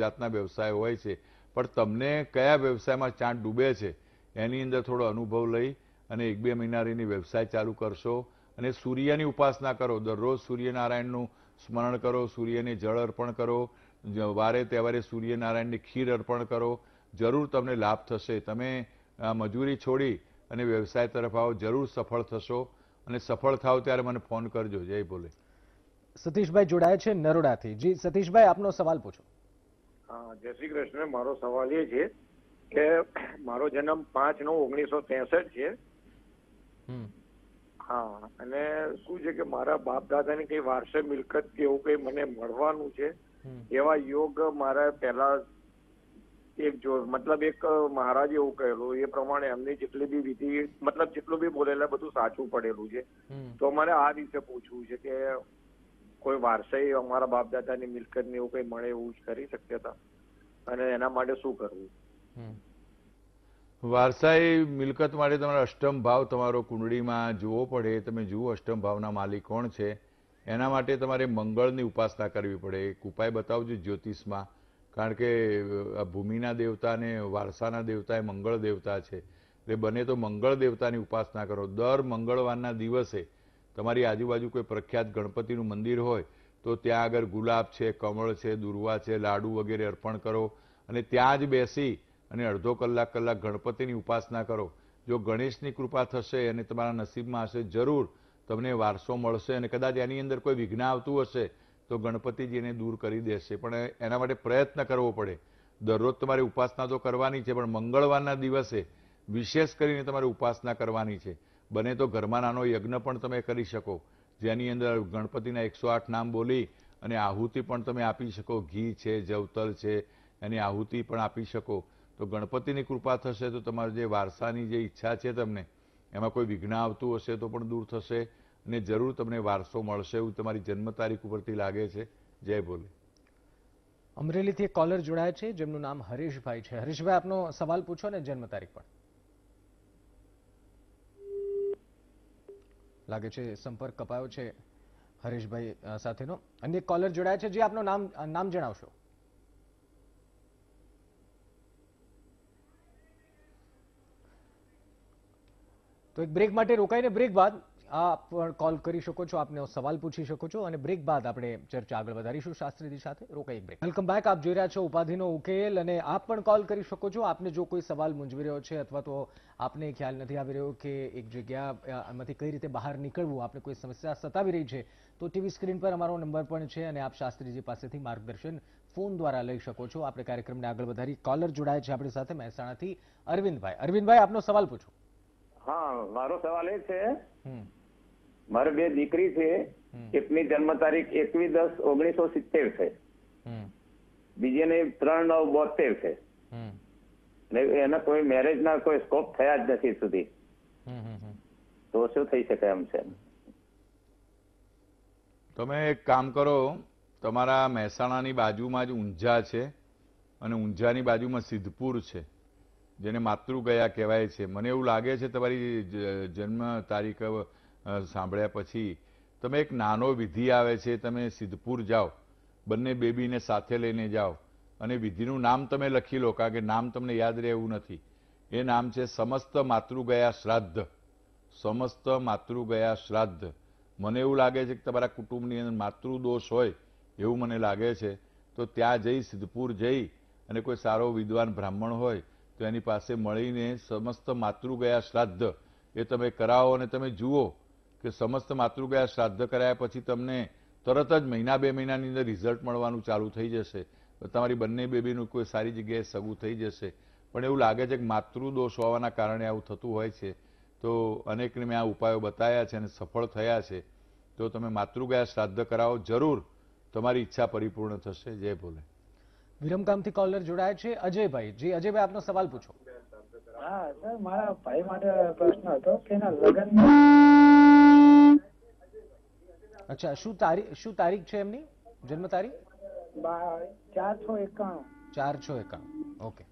જાતના વ્યવસાયો હોય છે પણ તમને કયા વ્યવસાયમાં ચાંદ ડૂબે છે એની અંદર થોડો અનુભવ લઈ અને એક બે મહિના રહીને વ્યવસાય ચાલુ કરશો અને સૂર્યની ઉપાસના કરો દરરોજ સૂર્યનારાયણનું સ્મરણ કરો સૂર્યને જળ અર્પણ કરો વારે તહેવારે સૂર્યનારાયણની ખીર અર્પણ કરો જરૂર તમને લાભ થશે તમે મજૂરી છોડી અને વ્યવસાય તરફ આવો જરૂર સફળ થશો અને સફળ થાવ ત્યારે મને ફોન કરજો જય બોલે સતીશભાઈ જોડાયા છે નરોડાથી જી સતીશભાઈ આપનો સવાલ પૂછો જય શ્રી કૃષ્ણ મારો સવાલ એ છે કે મારો જન્મ પાંચ નવ ઓગણીસો ત્રેસઠ છે હા અને શું છે કે મારા બાપ દાદાની કઈ વારસે મિલકત કે એવું કઈ મને મળવાનું છે એવા યોગ મારા પહેલા એક જો મતલબ એક મહારાજ એવું કહેલું એ પ્રમાણે એમની જેટલી બી વિધિ મતલબ જેટલું બી બોલેલા બધું સાચું પડેલું છે તો મારે આ રીતે પૂછવું છે કે કોઈ વારસે અમારા બાપ દાદાની મિલકત ને એવું કઈ મળે એવું કરી શક્યતા અને એના માટે શું કરવું વારસાઈ મિલકત માટે તમારો અષ્ટમ ભાવ તમારો કુંડળીમાં જોવો પડે તમે જુઓ અષ્ટમ ભાવના માલિક કોણ છે એના માટે તમારે મંગળની ઉપાસના કરવી પડે એક ઉપાય બતાવજો જ્યોતિષમાં કારણ કે ભૂમિના દેવતા અને વારસાના દેવતા એ મંગળ દેવતા છે એટલે બને તો મંગળ દેવતાની ઉપાસના કરો દર મંગળવારના દિવસે તમારી આજુબાજુ કોઈ પ્રખ્યાત ગણપતિનું મંદિર હોય તો ત્યાં આગળ ગુલાબ છે કમળ છે દુર્વા છે લાડુ વગેરે અર્પણ કરો અને ત્યાં જ બેસી અને અડધો કલાક કલાક ગણપતિની ઉપાસના કરો જો ગણેશની કૃપા થશે અને તમારા નસીબમાં હશે જરૂર તમને વારસો મળશે અને કદાચ એની અંદર કોઈ વિઘ્ન આવતું હશે તો ગણપતિજી એને દૂર કરી દેશે પણ એના માટે પ્રયત્ન કરવો પડે દરરોજ તમારે ઉપાસના તો કરવાની છે પણ મંગળવારના દિવસે વિશેષ કરીને તમારે ઉપાસના કરવાની છે બને તો ઘરમાં નાનો યજ્ઞ પણ તમે કરી શકો જેની અંદર ગણપતિના એકસો આઠ નામ બોલી અને આહુતિ પણ તમે આપી શકો ઘી છે જવતલ છે એની આહુતિ પણ આપી શકો તો ગણપતિની કૃપા થશે તો તમારી જે વારસાની જે ઈચ્છા છે તમને એમાં કોઈ વિઘ્ન આવતું હશે તો પણ દૂર થશે અને જરૂર તમને વારસો મળશે એવું તમારી જન્મ તારીખ ઉપરથી લાગે છે જય બોલે અમરેલીથી એક કોલર જોડાયા છે જેમનું નામ હરીશભાઈ છે હરીશભાઈ આપનો સવાલ પૂછો ને જન્મ તારીખ પણ લાગે છે સંપર્ક કપાયો છે હરીશભાઈ સાથેનો અન્ય કોલર જોડાયા છે જે આપનું નામ નામ જણાવશો તો એક બ્રેક માટે રોકાઈને બ્રેક બાદ આપ કોલ કરી શકો છો આપને સવાલ પૂછી શકો છો અને બ્રેક બાદ આપણે ચર્ચા આગળ વધારીશું શાસ્ત્રીજી સાથે રોકાઈ બ્રેક વેલકમ બેક આપ જોઈ રહ્યા છો ઉપાધિનો ઉકેલ અને આપ પણ કોલ કરી શકો છો આપને જો કોઈ સવાલ મૂંઝવી રહ્યો છે અથવા તો આપને ખ્યાલ નથી આવી રહ્યો કે એક જગ્યા આમાંથી કઈ રીતે બહાર નીકળવું આપણે કોઈ સમસ્યા સતાવી રહી છે તો ટીવી સ્ક્રીન પર અમારો નંબર પણ છે અને આપ શાસ્ત્રીજી પાસેથી માર્ગદર્શન ફોન દ્વારા લઈ શકો છો આપણે કાર્યક્રમને આગળ વધારી કોલર જોડાય છે આપણી સાથે મહેસાણાથી અરવિંદભાઈ અરવિંદભાઈ આપનો સવાલ પૂછો હા મારો સવાલ એ છે મારે બે દીકરી છે એકની જન્મ તારીખ એકવીસ દસ ઓગણીસો સિત્તેર છે બીજીને ત્રણ નવ બોતેર છે એના કોઈ મેરેજ ના કોઈ સ્કોપ થયા જ નથી સુધી તો શું થઈ શકે એમ છે તમે એક કામ કરો તમારા મહેસાણાની બાજુમાં જ ઊંઝા છે અને ઊંઝાની બાજુમાં સિદ્ધપુર છે જેને માતૃગયા કહેવાય છે મને એવું લાગે છે તમારી જન્મ તારીખ સાંભળ્યા પછી તમે એક નાનો વિધિ આવે છે તમે સિદ્ધપુર જાઓ બંને બેબીને સાથે લઈને જાઓ અને વિધિનું નામ તમે લખી લો કારણ કે નામ તમને યાદ રહે એવું નથી એ નામ છે સમસ્ત માતૃગયા શ્રાદ્ધ સમસ્ત માતૃગયા શ્રાદ્ધ મને એવું લાગે છે કે તમારા કુટુંબની અંદર માતૃદોષ હોય એવું મને લાગે છે તો ત્યાં જઈ સિદ્ધપુર જઈ અને કોઈ સારો વિદ્વાન બ્રાહ્મણ હોય તો એની પાસે મળીને સમસ્ત માતૃગયા શ્રાદ્ધ એ તમે કરાવો અને તમે જુઓ કે સમસ્ત માતૃગયા શ્રાદ્ધ કરાયા પછી તમને તરત જ મહિના બે મહિનાની અંદર રિઝલ્ટ મળવાનું ચાલુ થઈ જશે તમારી બંને બેબીનું કોઈ સારી જગ્યાએ સગું થઈ જશે પણ એવું લાગે છે કે માતૃદોષ હોવાના કારણે આવું થતું હોય છે તો અનેકને મેં આ ઉપાયો બતાવ્યા છે અને સફળ થયા છે તો તમે માતૃગયા શ્રાદ્ધ કરાવો જરૂર તમારી ઈચ્છા પરિપૂર્ણ થશે જય ભોલે વિરમગામથી કોલર જોડાયા છે અજયભાઈ જી અજયભાઈ આપનો સવાલ પૂછો હા સર મારા ભાઈ માટે પ્રશ્ન હતો કે એના લગ્ન અચ્છા શું તારીખ શું તારીખ છે એમની જન્મ તારીખ ચાર છ એકાણું ચાર છ એકાણું ઓકે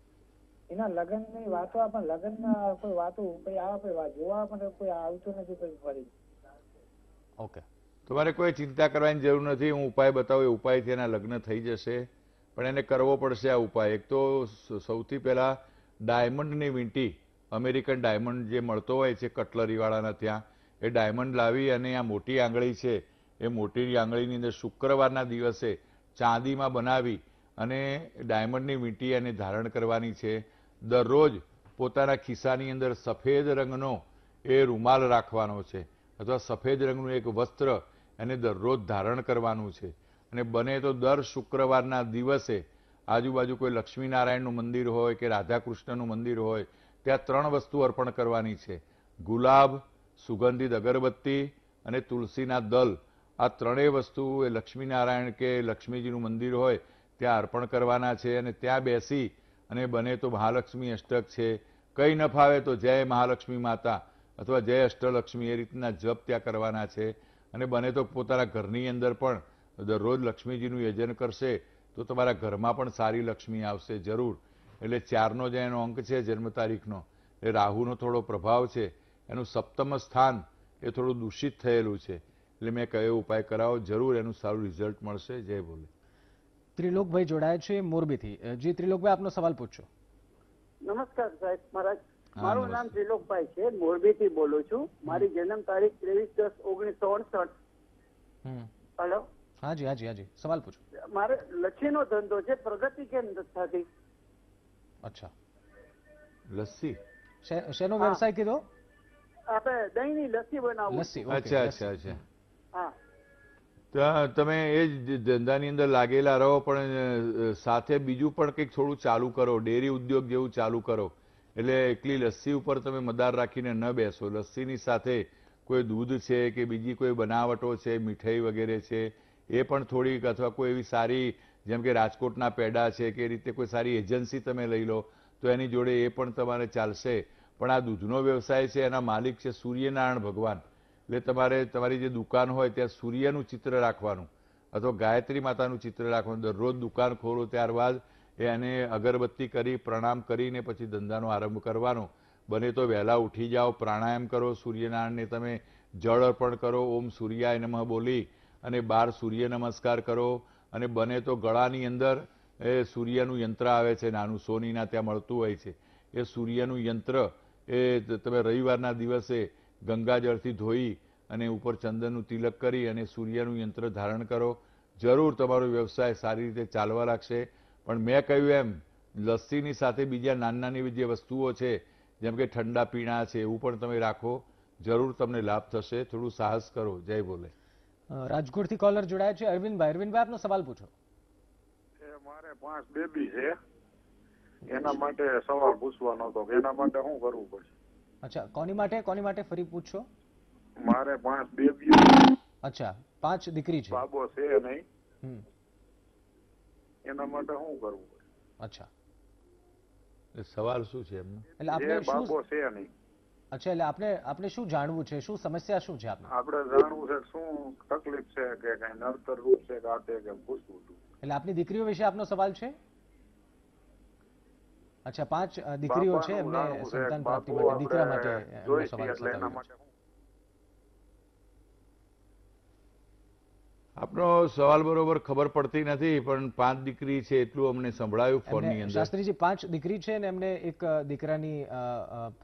એના લગ્ન ની વાતો આપણે લગ્નમાં કોઈ વાતો કોઈ આવે કોઈ જોવા પણ કોઈ આવતું નથી કોઈ ફરી ઓકે તમારે કોઈ ચિંતા કરવાની જરૂર નથી હું ઉપાય બતાવું એ ઉપાયથી એના લગ્ન થઈ જશે પણ એને કરવો પડશે આ ઉપાય એક તો સૌથી પહેલાં ડાયમંડની વીંટી અમેરિકન ડાયમંડ જે મળતો હોય છે કટલરીવાળાના ત્યાં એ ડાયમંડ લાવી અને આ મોટી આંગળી છે એ મોટી આંગળીની અંદર શુક્રવારના દિવસે ચાંદીમાં બનાવી અને ડાયમંડની વીંટી એને ધારણ કરવાની છે દરરોજ પોતાના ખિસ્સાની અંદર સફેદ રંગનો એ રૂમાલ રાખવાનો છે અથવા સફેદ રંગનું એક વસ્ત્ર એને દરરોજ ધારણ કરવાનું છે અને બને તો દર શુક્રવારના દિવસે આજુબાજુ કોઈ લક્ષ્મીનારાયણનું મંદિર હોય કે રાધાકૃષ્ણનું મંદિર હોય ત્યાં ત્રણ વસ્તુ અર્પણ કરવાની છે ગુલાબ સુગંધિત અગરબત્તી અને તુલસીના દલ આ ત્રણેય વસ્તુ એ લક્ષ્મીનારાયણ કે લક્ષ્મીજીનું મંદિર હોય ત્યાં અર્પણ કરવાના છે અને ત્યાં બેસી અને બને તો મહાલક્ષ્મી અષ્ટક છે કંઈ ન ફાવે તો જય મહાલક્ષ્મી માતા અથવા જય અષ્ટલક્ષ્મી એ રીતના જપ ત્યાં કરવાના છે અને બને તો પોતાના ઘરની અંદર પણ દરરોજ લક્ષ્મીજીનું યજન કરશે તો તમારા ઘરમાં પણ સારી લક્ષ્મી આવશે જરૂર એટલે ચારનો જે એનો અંક છે જન્મ તારીખનો એ રાહુનો થોડો પ્રભાવ છે એનું સપ્તમ સ્થાન એ થોડું દૂષિત થયેલું છે એટલે મેં કયો ઉપાય કરાવો જરૂર એનું સારું રિઝલ્ટ મળશે જય બોલે ત્રિલોકભાઈ જોડાયા છે મોરબીથી જી ત્રિલોકભાઈ આપનો સવાલ પૂછો નમસ્કાર સાહેબ મહારાજ મારું નામ ત્રિલોકભાઈ છે મોરબીથી બોલું છું મારી જન્મ તારીખ ત્રેવીસ દસ ઓગણીસો અડસઠ હેલો હાજી હાજી હાજી સવાલ પૂછો મારે લચ્છીનો ધંધો છે પ્રગતિ કેમ થતી અચ્છા લસ્સી શેનો વ્યવસાય કીધો આપણે દહીંની લસ્સી બનાવું લસ્સી અચ્છા અચ્છા અચ્છા તમે એ જ ધંધાની અંદર લાગેલા રહો પણ સાથે બીજું પણ કંઈક થોડું ચાલુ કરો ડેરી ઉદ્યોગ જેવું ચાલુ કરો એટલે એકલી લસ્સી ઉપર તમે મદાર રાખીને ન બેસો લસ્સીની સાથે કોઈ દૂધ છે કે બીજી કોઈ બનાવટો છે મીઠાઈ વગેરે છે એ પણ થોડીક અથવા કોઈ એવી સારી જેમ કે રાજકોટના પેડા છે કે એ રીતે કોઈ સારી એજન્સી તમે લઈ લો તો એની જોડે એ પણ તમારે ચાલશે પણ આ દૂધનો વ્યવસાય છે એના માલિક છે સૂર્યનારાયણ ભગવાન એટલે તમારે તમારી જે દુકાન હોય ત્યાં સૂર્યનું ચિત્ર રાખવાનું અથવા ગાયત્રી માતાનું ચિત્ર રાખવાનું દરરોજ દુકાન ખોલો ત્યારબાદ એને અગરબત્તી કરી પ્રણામ કરીને પછી ધંધાનો આરંભ કરવાનો બને તો વહેલા ઉઠી જાઓ પ્રાણાયામ કરો સૂર્યનારાયણને તમે જળ અર્પણ કરો ઓમ સૂર્યાય નમઃ બોલી અને બહાર સૂર્ય નમસ્કાર કરો અને બને તો ગળાની અંદર એ સૂર્યનું યંત્ર આવે છે નાનું સોનીના ત્યાં મળતું હોય છે એ સૂર્યનું યંત્ર એ તમે રવિવારના દિવસે ગંગાજળથી ધોઈ અને ઉપર ચંદનનું તિલક કરી અને સૂર્યનું યંત્ર ધારણ કરો જરૂર તમારો વ્યવસાય સારી રીતે ચાલવા લાગશે પણ મેં કહ્યું એમ લસ્સીની સાથે બીજા નાની નાની જે વસ્તુઓ છે જેમ કે ઠંડા પીણા છે એવું પણ તમે રાખો જરૂર તમને લાભ થશે થોડું સાહસ કરો જય બોલે રાજકોટથી કોલર જોડાયા છે અરવિંદભાઈ અરવિંદભાઈ આપનો સવાલ પૂછો મારે પાંચ બેબી છે એના માટે સવાલ પૂછવાનો હતો એના માટે શું કરવું પડશે અચ્છા કોની માટે કોની માટે ફરી પૂછો મારે પાંચ બેબીઓ અચ્છા પાંચ દીકરી છે બાબો છે નહીં એના માટે શું કરવું પડશે અચ્છા સવાલ શું છે એમનો એટલે આપણે શું બાબો છે નહીં અચ્છા એટલે આપણે આપણે શું જાણવું છે શું સમસ્યા શું છે આપણે આપણે જાણવું છે શું તકલીફ છે કે કઈ નડતર રૂપ છે કે કે પૂછવું હતું એટલે આપની દીકરીઓ વિશે આપનો સવાલ છે અચ્છા પાંચ દીકરીઓ છે એમને સંતાન પ્રાપ્તિ માટે દીકરા માટે સવાલ છે આપનો સવાલ બરોબર ખબર પડતી નથી પણ પાંચ દીકરી છે એટલું અમને સંભળાયું ફોનની અંદર શાસ્ત્રીજી પાંચ દીકરી છે ને એમને એક દીકરાની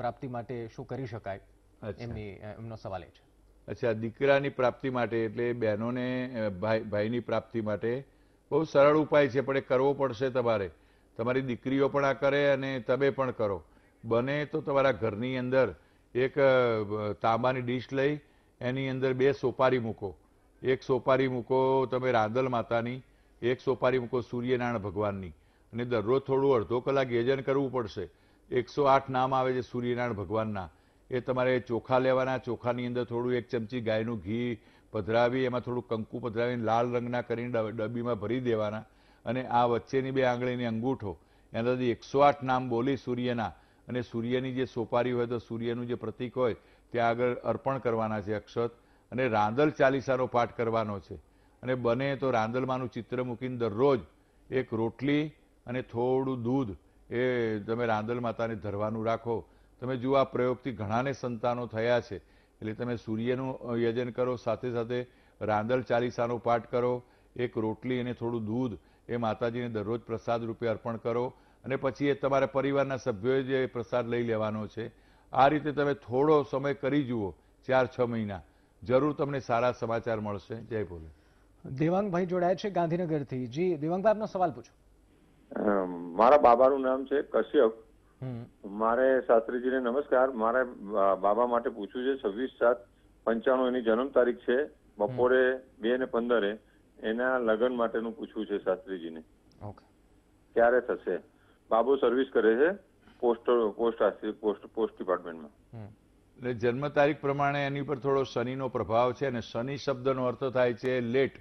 પ્રાપ્તિ માટે શું કરી શકાય એમની એમનો સવાલ એ છે અચ્છા દીકરાની પ્રાપ્તિ માટે એટલે બહેનોને ભાઈ ભાઈની પ્રાપ્તિ માટે બહુ સરળ ઉપાય છે પણ એ કરવો પડશે તમારે તમારી દીકરીઓ પણ આ કરે અને તમે પણ કરો બને તો તમારા ઘરની અંદર એક તાંબાની ડીશ લઈ એની અંદર બે સોપારી મૂકો એક સોપારી મૂકો તમે રાંદલ માતાની એક સોપારી મૂકો સૂર્યનારાયણ ભગવાનની અને દરરોજ થોડું અડધો કલાક યજન કરવું પડશે એકસો આઠ નામ આવે છે સૂર્યનારાયણ ભગવાનના એ તમારે ચોખા લેવાના ચોખાની અંદર થોડું એક ચમચી ગાયનું ઘી પધરાવી એમાં થોડું કંકુ પધરાવીને લાલ રંગના કરીને ડબ્બીમાં ભરી દેવાના અને આ વચ્ચેની બે આંગળીની અંગૂઠો એનાથી એકસો આઠ નામ બોલી સૂર્યના અને સૂર્યની જે સોપારી હોય તો સૂર્યનું જે પ્રતીક હોય ત્યાં આગળ અર્પણ કરવાના છે અક્ષત અને રાંદલ ચાલીસાનો પાઠ કરવાનો છે અને બને તો રાંદલમાંનું ચિત્ર મૂકીને દરરોજ એક રોટલી અને થોડું દૂધ એ તમે રાંદલ માતાને ધરવાનું રાખો તમે જુઓ આ પ્રયોગથી ઘણાને સંતાનો થયા છે એટલે તમે સૂર્યનું યજન કરો સાથે સાથે રાંદલ ચાલીસાનો પાઠ કરો એક રોટલી અને થોડું દૂધ એ માતાજીને દરરોજ પ્રસાદ રૂપે અર્પણ કરો અને પછી એ તમારા પરિવારના સભ્યોએ જે પ્રસાદ લઈ લેવાનો છે આ રીતે તમે થોડો સમય કરી જુઓ ચાર છ મહિના જરૂર તમને સારા સમાચાર મળશે જય ભોલે દેવાંગભાઈ જોડાયા છે ગાંધીનગરથી જી દેવાંગભાઈ આપનો સવાલ પૂછો મારા બાબાનું નામ છે કશ્યપ મારે શાસ્ત્રીજીને નમસ્કાર મારે બાબા માટે પૂછવું છે છવ્વીસ સાત પંચાણું એની જન્મ તારીખ છે બપોરે બે ને પંદરે એના લગ્ન માટેનું પૂછવું છે શાસ્ત્રીજીને ક્યારે થશે બાબુ સર્વિસ કરે છે પોસ્ટ પોસ્ટ પોસ્ટ પોસ્ટ ડિપાર્ટમેન્ટમાં એટલે જન્મ તારીખ પ્રમાણે એની પર થોડો શનિનો પ્રભાવ છે અને શનિ શબ્દનો અર્થ થાય છે લેટ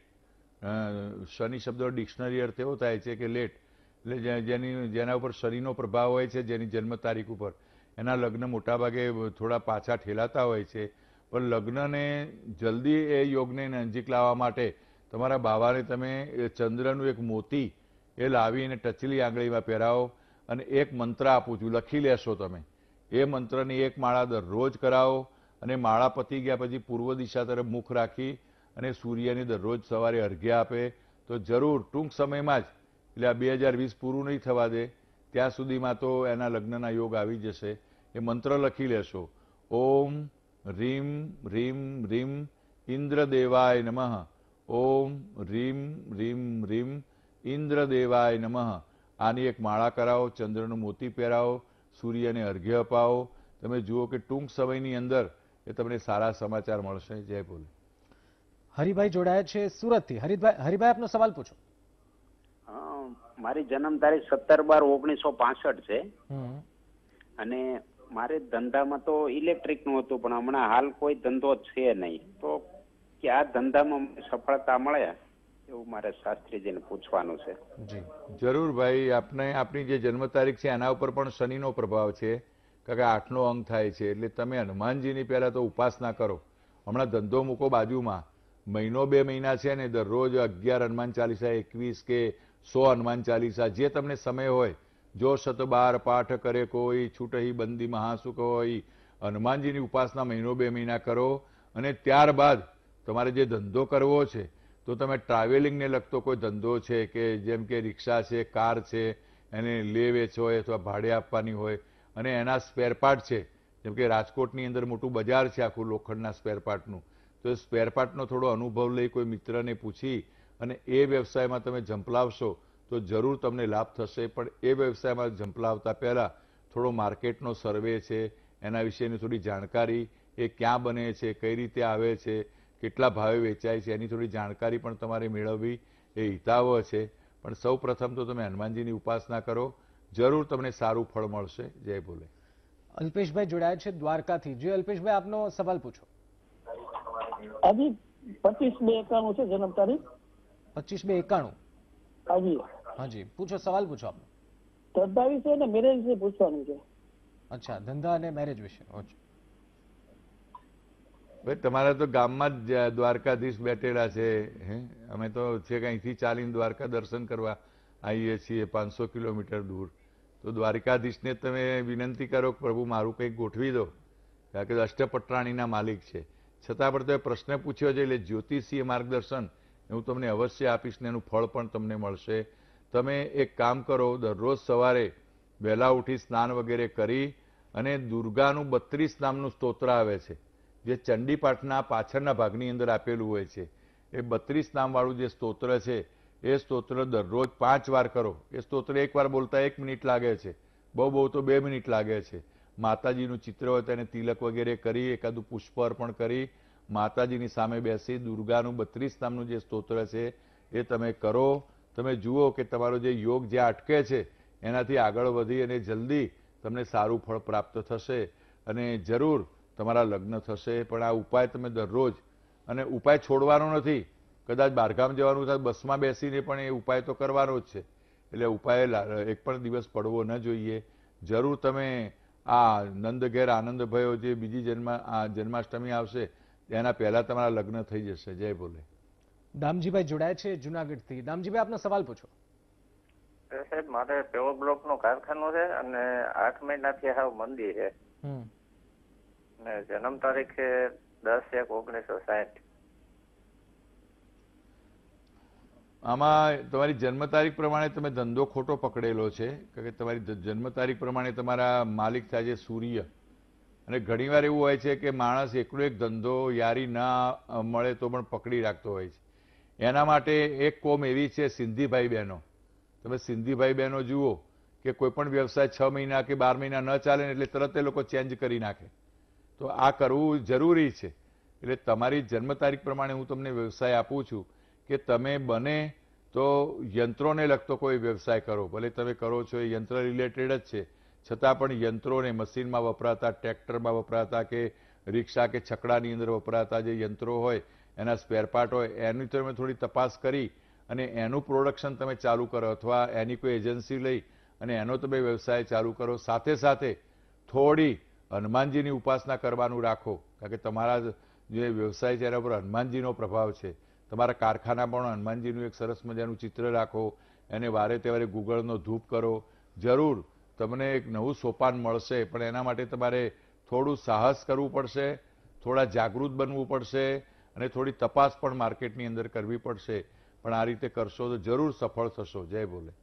શનિ શબ્દનો ડિક્શનરી અર્થ એવો થાય છે કે લેટ એટલે જેની જેના ઉપર શનિનો પ્રભાવ હોય છે જેની જન્મ તારીખ ઉપર એના લગ્ન મોટાભાગે થોડા પાછા ઠેલાતા હોય છે પણ લગ્નને જલ્દી એ યોગને નજીક લાવવા માટે તમારા બાવાને તમે ચંદ્રનું એક મોતી એ લાવીને ટચલી આંગળીમાં પહેરાવો અને એક મંત્ર આપું છું લખી લેશો તમે એ મંત્રની એક માળા દરરોજ કરાવો અને માળા પતી ગયા પછી પૂર્વ દિશા તરફ મુખ રાખી અને સૂર્યની દરરોજ સવારે અર્ઘ્ય આપે તો જરૂર ટૂંક સમયમાં જ એટલે આ બે હજાર વીસ પૂરું નહીં થવા દે ત્યાં સુધીમાં તો એના લગ્નના યોગ આવી જશે એ મંત્ર લખી લેશો ઓમ રીમ રીમ રીમ દેવાય નમઃ ઓમ રીમ રીમ રીમ દેવાય નમઃ આની એક માળા કરાવો ચંદ્રનું મોતી પહેરાવો સૂર્યને અર્ઘ્ય અપાવો તમે જુઓ કે ટૂંક સમયની અંદર એ તમને સારા સમાચાર મળશે જય બોલે હરિભાઈ જોડાયા છે સુરતથી હરિભાઈ હરિભાઈ આપનો સવાલ પૂછો મારી જન્મ તારીખ સત્તર બાર ઓગણીસો પાસઠ છે અને મારે ધંધામાં તો ઇલેક્ટ્રિક નું હતું પણ હમણાં હાલ કોઈ ધંધો છે નહીં તો કે આ ધંધામાં સફળતા મળે એવું મારે શાસ્ત્રીજીને પૂછવાનું છે જી જરૂર ભાઈ આપને આપની જે જન્મ તારીખ છે એના ઉપર પણ શનિનો પ્રભાવ છે કારણ કે આઠનો અંક થાય છે એટલે તમે હનુમાનજીની પહેલાં તો ઉપાસના કરો હમણાં ધંધો મૂકો બાજુમાં મહિનો બે મહિના છે ને દરરોજ અગિયાર હનુમાન ચાલીસા એકવીસ કે સો હનુમાન ચાલીસા જે તમને સમય હોય જો શત બાર પાઠ કરે કોઈ છૂટહી બંદી મહાસુખ હોય હનુમાનજીની ઉપાસના મહિનો બે મહિના કરો અને ત્યારબાદ તમારે જે ધંધો કરવો છે તો તમે ટ્રાવેલિંગને લગતો કોઈ ધંધો છે કે જેમ કે રિક્ષા છે કાર છે એને લે વેચ હોય અથવા ભાડે આપવાની હોય અને એના સ્પેરપાર્ટ છે જેમ કે રાજકોટની અંદર મોટું બજાર છે આખું લોખંડના સ્પેરપાર્ટનું તો એ સ્પેરપાર્ટનો થોડો અનુભવ લઈ કોઈ મિત્રને પૂછી અને એ વ્યવસાયમાં તમે ઝંપલાવશો તો જરૂર તમને લાભ થશે પણ એ વ્યવસાયમાં ઝંપલાવતા પહેલાં થોડો માર્કેટનો સર્વે છે એના વિશેની થોડી જાણકારી એ ક્યાં બને છે કઈ રીતે આવે છે કેટલા ભાવે વેચાય છે એની થોડી જાણકારી પણ તમારે મેળવવી એ હિતાવહ છે પણ સૌ પ્રથમ તો તમે હનુમાનજીની ઉપાસના કરો જરૂર તમને સારું ફળ મળશે જય ભોલે અલ્પેશભાઈ જોડાયા છે દ્વારકાથી જે અલ્પેશભાઈ આપનો સવાલ પૂછો હજી પચીસ બે એકાણું છે જન્મ તારીખ પચીસ બે એકાણું હાજી હાજી પૂછો સવાલ પૂછો આપનો ધંધા વિશે અને મેરેજ વિશે પૂછવાનું છે અચ્છા ધંધા અને મેરેજ વિશે ઓકે ભાઈ તમારા તો ગામમાં જ દ્વારકાધીશ બેઠેલા છે હે અમે તો છે અહીંથી ચાલીને દ્વારકા દર્શન કરવા આવીએ છીએ પાંચસો કિલોમીટર દૂર તો દ્વારકાધીશને તમે વિનંતી કરો કે પ્રભુ મારું કંઈક ગોઠવી દો કારણ કે અષ્ટપટરાણીના માલિક છે છતાં પણ તમે પ્રશ્ન પૂછ્યો છે એટલે જ્યોતિષીય માર્ગદર્શન હું તમને અવશ્ય આપીશ ને એનું ફળ પણ તમને મળશે તમે એક કામ કરો દરરોજ સવારે વહેલા ઉઠી સ્નાન વગેરે કરી અને દુર્ગાનું બત્રીસ નામનું સ્તોત્ર આવે છે જે ચંડીપાઠના પાછળના ભાગની અંદર આપેલું હોય છે એ બત્રીસ નામવાળું જે સ્તોત્ર છે એ સ્તોત્ર દરરોજ પાંચ વાર કરો એ સ્તોત્ર એકવાર બોલતા એક મિનિટ લાગે છે બહુ બહુ તો બે મિનિટ લાગે છે માતાજીનું ચિત્ર હોય તેને તિલક વગેરે કરી એકાદું પુષ્પ અર્પણ કરી માતાજીની સામે બેસી દુર્ગાનું બત્રીસ નામનું જે સ્તોત્ર છે એ તમે કરો તમે જુઓ કે તમારો જે યોગ જે અટકે છે એનાથી આગળ વધી અને જલ્દી તમને સારું ફળ પ્રાપ્ત થશે અને જરૂર તમારા લગ્ન થશે પણ આ ઉપાય તમે દરરોજ અને ઉપાય છોડવાનો નથી કદાચ બહારગામ જવાનું થાય બસમાં બેસીને પણ એ ઉપાય તો કરવાનો જ છે એટલે ઉપાય એક પણ દિવસ પડવો ન જોઈએ જરૂર તમે આ નંદ ઘેર જે બીજી જન્મ આ જન્માષ્ટમી આવશે એના પહેલાં તમારા લગ્ન થઈ જશે જય બોલે દામજીભાઈ જોડાય છે જુનાગઢથી દામજીભાઈ આપનો સવાલ પૂછો સાહેબ મારે પેવર બ્લોક નો કારખાનો છે અને આઠ મહિનાથી હાવ મંદી છે જન્મ તારીખ દસ એક ઓગણીસો સાહીઠ આમાં તમારી જન્મ તારીખ પ્રમાણે તમે ધંધો ખોટો પકડેલો છે કે તમારી જન્મ તારીખ પ્રમાણે તમારા માલિક થાય છે સૂર્ય અને ઘણીવાર એવું હોય છે કે માણસ એકલો એક ધંધો યારી ના મળે તો પણ પકડી રાખતો હોય છે એના માટે એક કોમ એવી છે સિંધીભાઈ બહેનો તમે સિંધીભાઈ બહેનો જુઓ કે કોઈ પણ વ્યવસાય છ મહિના કે બાર મહિના ન ચાલે એટલે તરત એ લોકો ચેન્જ કરી નાખે તો આ કરવું જરૂરી છે એટલે તમારી જન્મ તારીખ પ્રમાણે હું તમને વ્યવસાય આપું છું કે તમે બને તો યંત્રોને લગતો કોઈ વ્યવસાય કરો ભલે તમે કરો છો એ યંત્ર રિલેટેડ જ છે છતાં પણ યંત્રોને મશીનમાં વપરાતા ટ્રેક્ટરમાં વપરાતા કે રિક્ષા કે છકડાની અંદર વપરાતા જે યંત્રો હોય એના સ્પેરપાર્ટ હોય એની તમે થોડી તપાસ કરી અને એનું પ્રોડક્શન તમે ચાલુ કરો અથવા એની કોઈ એજન્સી લઈ અને એનો તમે વ્યવસાય ચાલુ કરો સાથે સાથે થોડી હનુમાનજીની ઉપાસના કરવાનું રાખો કારણ કે તમારા જે વ્યવસાય છે એના પર હનુમાનજીનો પ્રભાવ છે તમારા કારખાના પણ હનુમાનજીનું એક સરસ મજાનું ચિત્ર રાખો એને વારે તહેવારે ગૂગળનો ધૂપ કરો જરૂર તમને એક નવું સોપાન મળશે પણ એના માટે તમારે થોડું સાહસ કરવું પડશે થોડા જાગૃત બનવું પડશે અને થોડી તપાસ પણ માર્કેટની અંદર કરવી પડશે પણ આ રીતે કરશો તો જરૂર સફળ થશો જય બોલે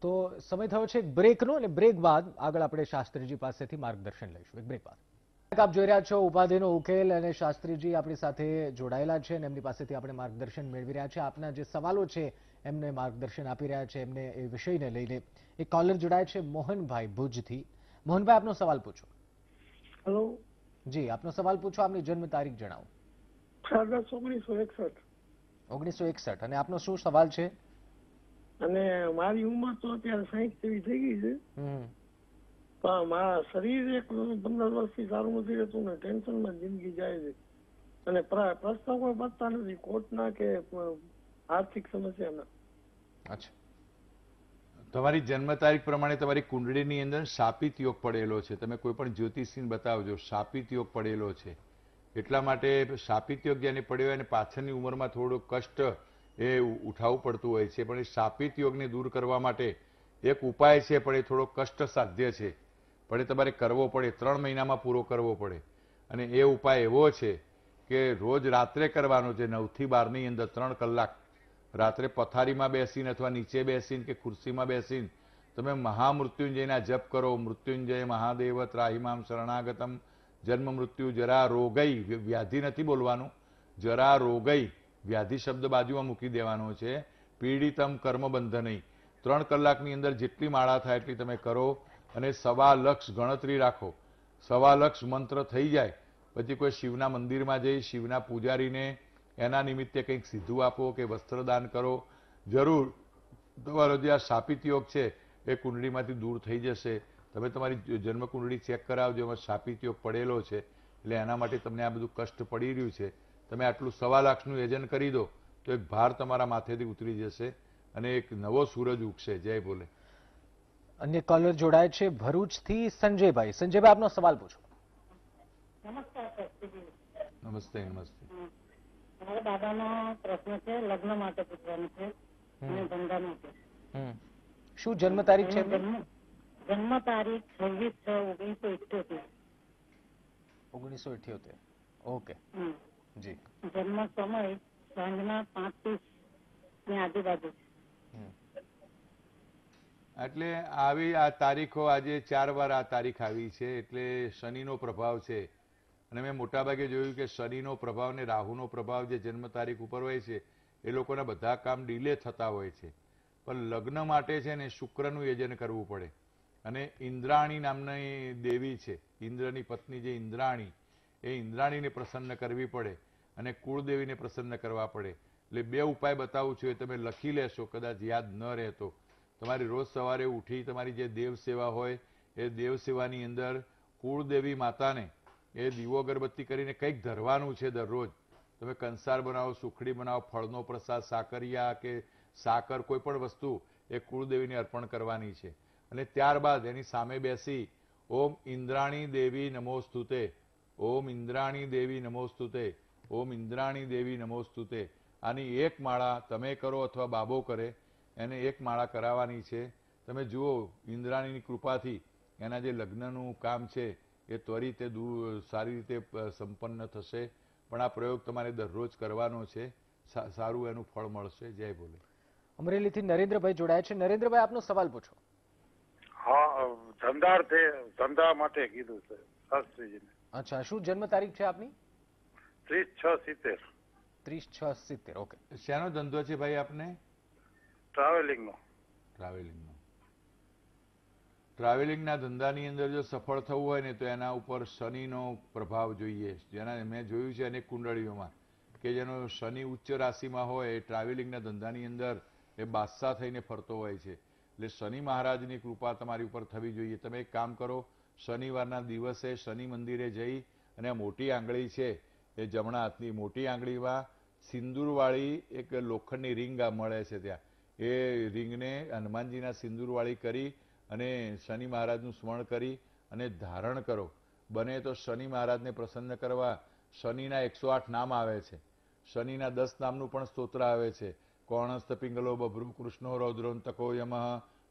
તો સમય થયો છે બ્રેકનો અને બ્રેક બાદ આગળ આપણે શાસ્ત્રીજી પાસેથી માર્ગદર્શન લઈશું એક બ્રેક બાદ આપ જોઈ રહ્યા છો ઉપાધિનો ઉકેલ અને શાસ્ત્રીજી આપણી સાથે જોડાયેલા છે અને એમની પાસેથી આપણે માર્ગદર્શન મેળવી રહ્યા છે આપના જે સવાલો છે એમને માર્ગદર્શન આપી રહ્યા છે એમને એ વિષયને લઈને એક કોલર જોડાય છે મોહનભાઈ ભુજથી મોહનભાઈ આપનો સવાલ પૂછો હેલો જી આપનો સવાલ પૂછો આપની જન્મ તારીખ જણાવો ઓગણીસો એકસઠ ઓગણીસો એકસઠ અને આપનો શું સવાલ છે અને મારી ઉંમર તો અત્યારે સાહીઠ જેવી થઈ ગઈ છે પણ મારા શરીર એક પંદર વર્ષથી સારું નથી રહેતું ને ટેન્શનમાં જિંદગી જાય છે અને પ્રશ્ન કોઈ બચતા નથી કોર્ટના કે આર્થિક સમસ્યાના અચ્છા તમારી જન્મ તારીખ પ્રમાણે તમારી કુંડળીની અંદર શાપિત યોગ પડેલો છે તમે કોઈ પણ જ્યોતિષીને બતાવજો શાપિત યોગ પડેલો છે એટલા માટે શાપિત યોગ જેને પડ્યો એને પાછળની ઉંમરમાં થોડો કષ્ટ એ ઉઠાવવું પડતું હોય છે પણ એ શાપિત યોગને દૂર કરવા માટે એક ઉપાય છે પણ એ થોડો કષ્ટ સાધ્ય છે પણ એ તમારે કરવો પડે ત્રણ મહિનામાં પૂરો કરવો પડે અને એ ઉપાય એવો છે કે રોજ રાત્રે કરવાનો છે નવથી બારની અંદર ત્રણ કલાક રાત્રે પથારીમાં બેસીને અથવા નીચે બેસીને કે ખુરશીમાં બેસીને તમે મહામૃત્યુંજયના જપ કરો મૃત્યુંજય મહાદેવ ત્રાહિમામ શરણાગતમ જન્મ મૃત્યુ જરા રોગઈ વ્યાધિ નથી બોલવાનું જરા રોગઈ વ્યાધિ શબ્દ બાજુમાં મૂકી દેવાનો છે પીડિતમ કર્મબંધનઈ ત્રણ કલાકની અંદર જેટલી માળા થાય એટલી તમે કરો અને સવા લક્ષ ગણતરી રાખો સવા લક્ષ મંત્ર થઈ જાય પછી કોઈ શિવના મંદિરમાં જઈ શિવના પૂજારીને એના નિમિત્તે કંઈક સીધું આપો કે વસ્ત્રદાન કરો જરૂર તમારો જે આ શાપિત યોગ છે એ કુંડળીમાંથી દૂર થઈ જશે તમે તમારી જન્મકુંડળી ચેક કરાવજો એમાં શાપિત યોગ પડેલો છે એટલે એના માટે તમને આ બધું કષ્ટ પડી રહ્યું છે તમે આટલું સવા લાખનું એજન કરી દો તો એક ભાર તમારા માથેથી ઉતરી જશે અને એક નવો સૂરજ ઉગશે જય બોલે અન્ય કોલર જોડાય છે ભરૂચથી સંજયભાઈ સંજયભાઈ આપનો સવાલ પૂછો નમસ્તે નમસ્તે શું જન્મ તારીખ છે ઓગણીસો ઇઠ્યોતેર ઓગણીસો ઇઠ્યોતેર ઓકે જન્મ સમય સાંજના પાંચ ની આજુબાજુ એટલે આવી આ તારીખો આજે ચાર વાર આ તારીખ આવી છે એટલે શનિનો પ્રભાવ છે અને મેં મોટાભાગે જોયું કે શનિનો પ્રભાવ ને રાહુનો પ્રભાવ જે જન્મ તારીખ ઉપર હોય છે એ લોકોના બધા કામ ડીલે થતા હોય છે પણ લગ્ન માટે છે ને શુક્રનું યજન કરવું પડે અને ઇન્દ્રાણી નામની દેવી છે ઇન્દ્રની પત્ની જે ઇન્દ્રાણી એ ઇન્દ્રાણીને પ્રસન્ન કરવી પડે અને કુળદેવીને પ્રસન્ન કરવા પડે એટલે બે ઉપાય બતાવું છું એ તમે લખી લેશો કદાચ યાદ ન રહેતો તમારી રોજ સવારે ઉઠી તમારી જે દેવ સેવા હોય એ દેવ સેવાની અંદર કુળદેવી માતાને એ દીવો અગરબત્તી કરીને કંઈક ધરવાનું છે દરરોજ તમે કંસાર બનાવો સુખડી બનાવો ફળનો પ્રસાદ સાકરિયા કે સાકર કોઈ પણ વસ્તુ એ કુળદેવીને અર્પણ કરવાની છે અને ત્યારબાદ એની સામે બેસી ઓમ ઇન્દ્રાણી દેવી નમોસ્તુતે ઓમ ઇન્દ્રાણી દેવી નમોસ્તુતે ઓમ ઇન્દ્રાણી દેવી નમોસ્તુતે આની એક માળા તમે કરો અથવા બાબો કરે એને એક માળા કરાવવાની છે તમે જુઓ ઇન્દ્રાણીની કૃપાથી એના જે લગ્નનું કામ છે એ ત્વરિત દૂર સારી રીતે સંપન્ન થશે પણ આ પ્રયોગ તમારે દરરોજ કરવાનો છે સારું એનું ફળ મળશે જય બોલે અમરેલીથી નરેન્દ્રભાઈ જોડાયા છે નરેન્દ્રભાઈ આપનો સવાલ પૂછો હા ધંધા માટે કીધું છે અચ્છા શું જન્મ તારીખ છે આપની ત્રીસ છ સિત્તેર ત્રીસ છ સિત્તેર ઓકે શેનો ધંધો છે ભાઈ આપને ટ્રાવેલિંગનો ટ્રાવેલિંગનો ટ્રાવેલિંગના ધંધાની અંદર જો સફળ થવું હોય ને તો એના ઉપર શનિનો પ્રભાવ જોઈએ જેના મેં જોયું છે અનેક કુંડળીઓમાં કે જેનો શનિ ઉચ્ચ રાશિમાં હોય એ ટ્રાવેલિંગના ધંધાની અંદર એ બાદશાહ થઈને ફરતો હોય છે એટલે શનિ મહારાજની કૃપા તમારી ઉપર થવી જોઈએ તમે એક કામ કરો શનિવારના દિવસે શનિ મંદિરે જઈ અને મોટી આંગળી છે એ જમણા હાથની મોટી આંગળીમાં સિંદૂરવાળી એક લોખંડની રીંગ મળે છે ત્યાં એ રિંગને હનુમાનજીના સિંદૂરવાળી કરી અને શનિ મહારાજનું સ્મરણ કરી અને ધારણ કરો બને તો શનિ મહારાજને પ્રસન્ન કરવા શનિના એકસો આઠ નામ આવે છે શનિના દસ નામનું પણ સ્તોત્ર આવે છે કોણસ્ત પિંગલો બભ્રુ કૃષ્ણો રૌદ્રોન તકો યમઃ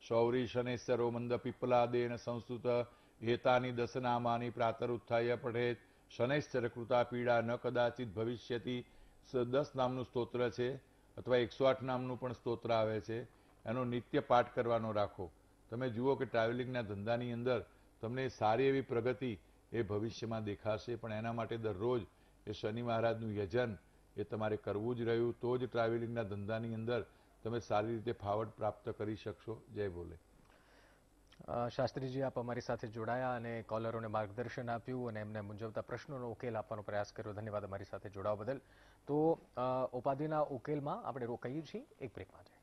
શૌરી શનેશ્વરો મંદ પીપલા દેન સંસ્તુત હેતાની દસ નામાની પ્રાતર ઉત્થાય પઠેત શનૈશ્ચરકૃતા પીડા ન કદાચિત ભવિષ્યથી દસ નામનું સ્તોત્ર છે અથવા એકસો આઠ નામનું પણ સ્તોત્ર આવે છે એનો નિત્ય પાઠ કરવાનો રાખો તમે જુઓ કે ટ્રાવેલિંગના ધંધાની અંદર તમને સારી એવી પ્રગતિ એ ભવિષ્યમાં દેખાશે પણ એના માટે દરરોજ એ શનિ મહારાજનું યજન એ તમારે કરવું જ રહ્યું તો જ ટ્રાવેલિંગના ધંધાની અંદર તમે સારી રીતે ફાવટ પ્રાપ્ત કરી શકશો જય બોલે શાસ્ત્રીજી આપ અમારી સાથે જોડાયા અને કોલરોને માર્ગદર્શન આપ્યું અને એમને મૂંઝવતા પ્રશ્નોનો ઉકેલ આપવાનો પ્રયાસ કર્યો ધન્યવાદ અમારી સાથે જોડાવા બદલ તો ઉપાધિના ઉકેલમાં આપણે રોકાઈએ છીએ એક બ્રેક માટે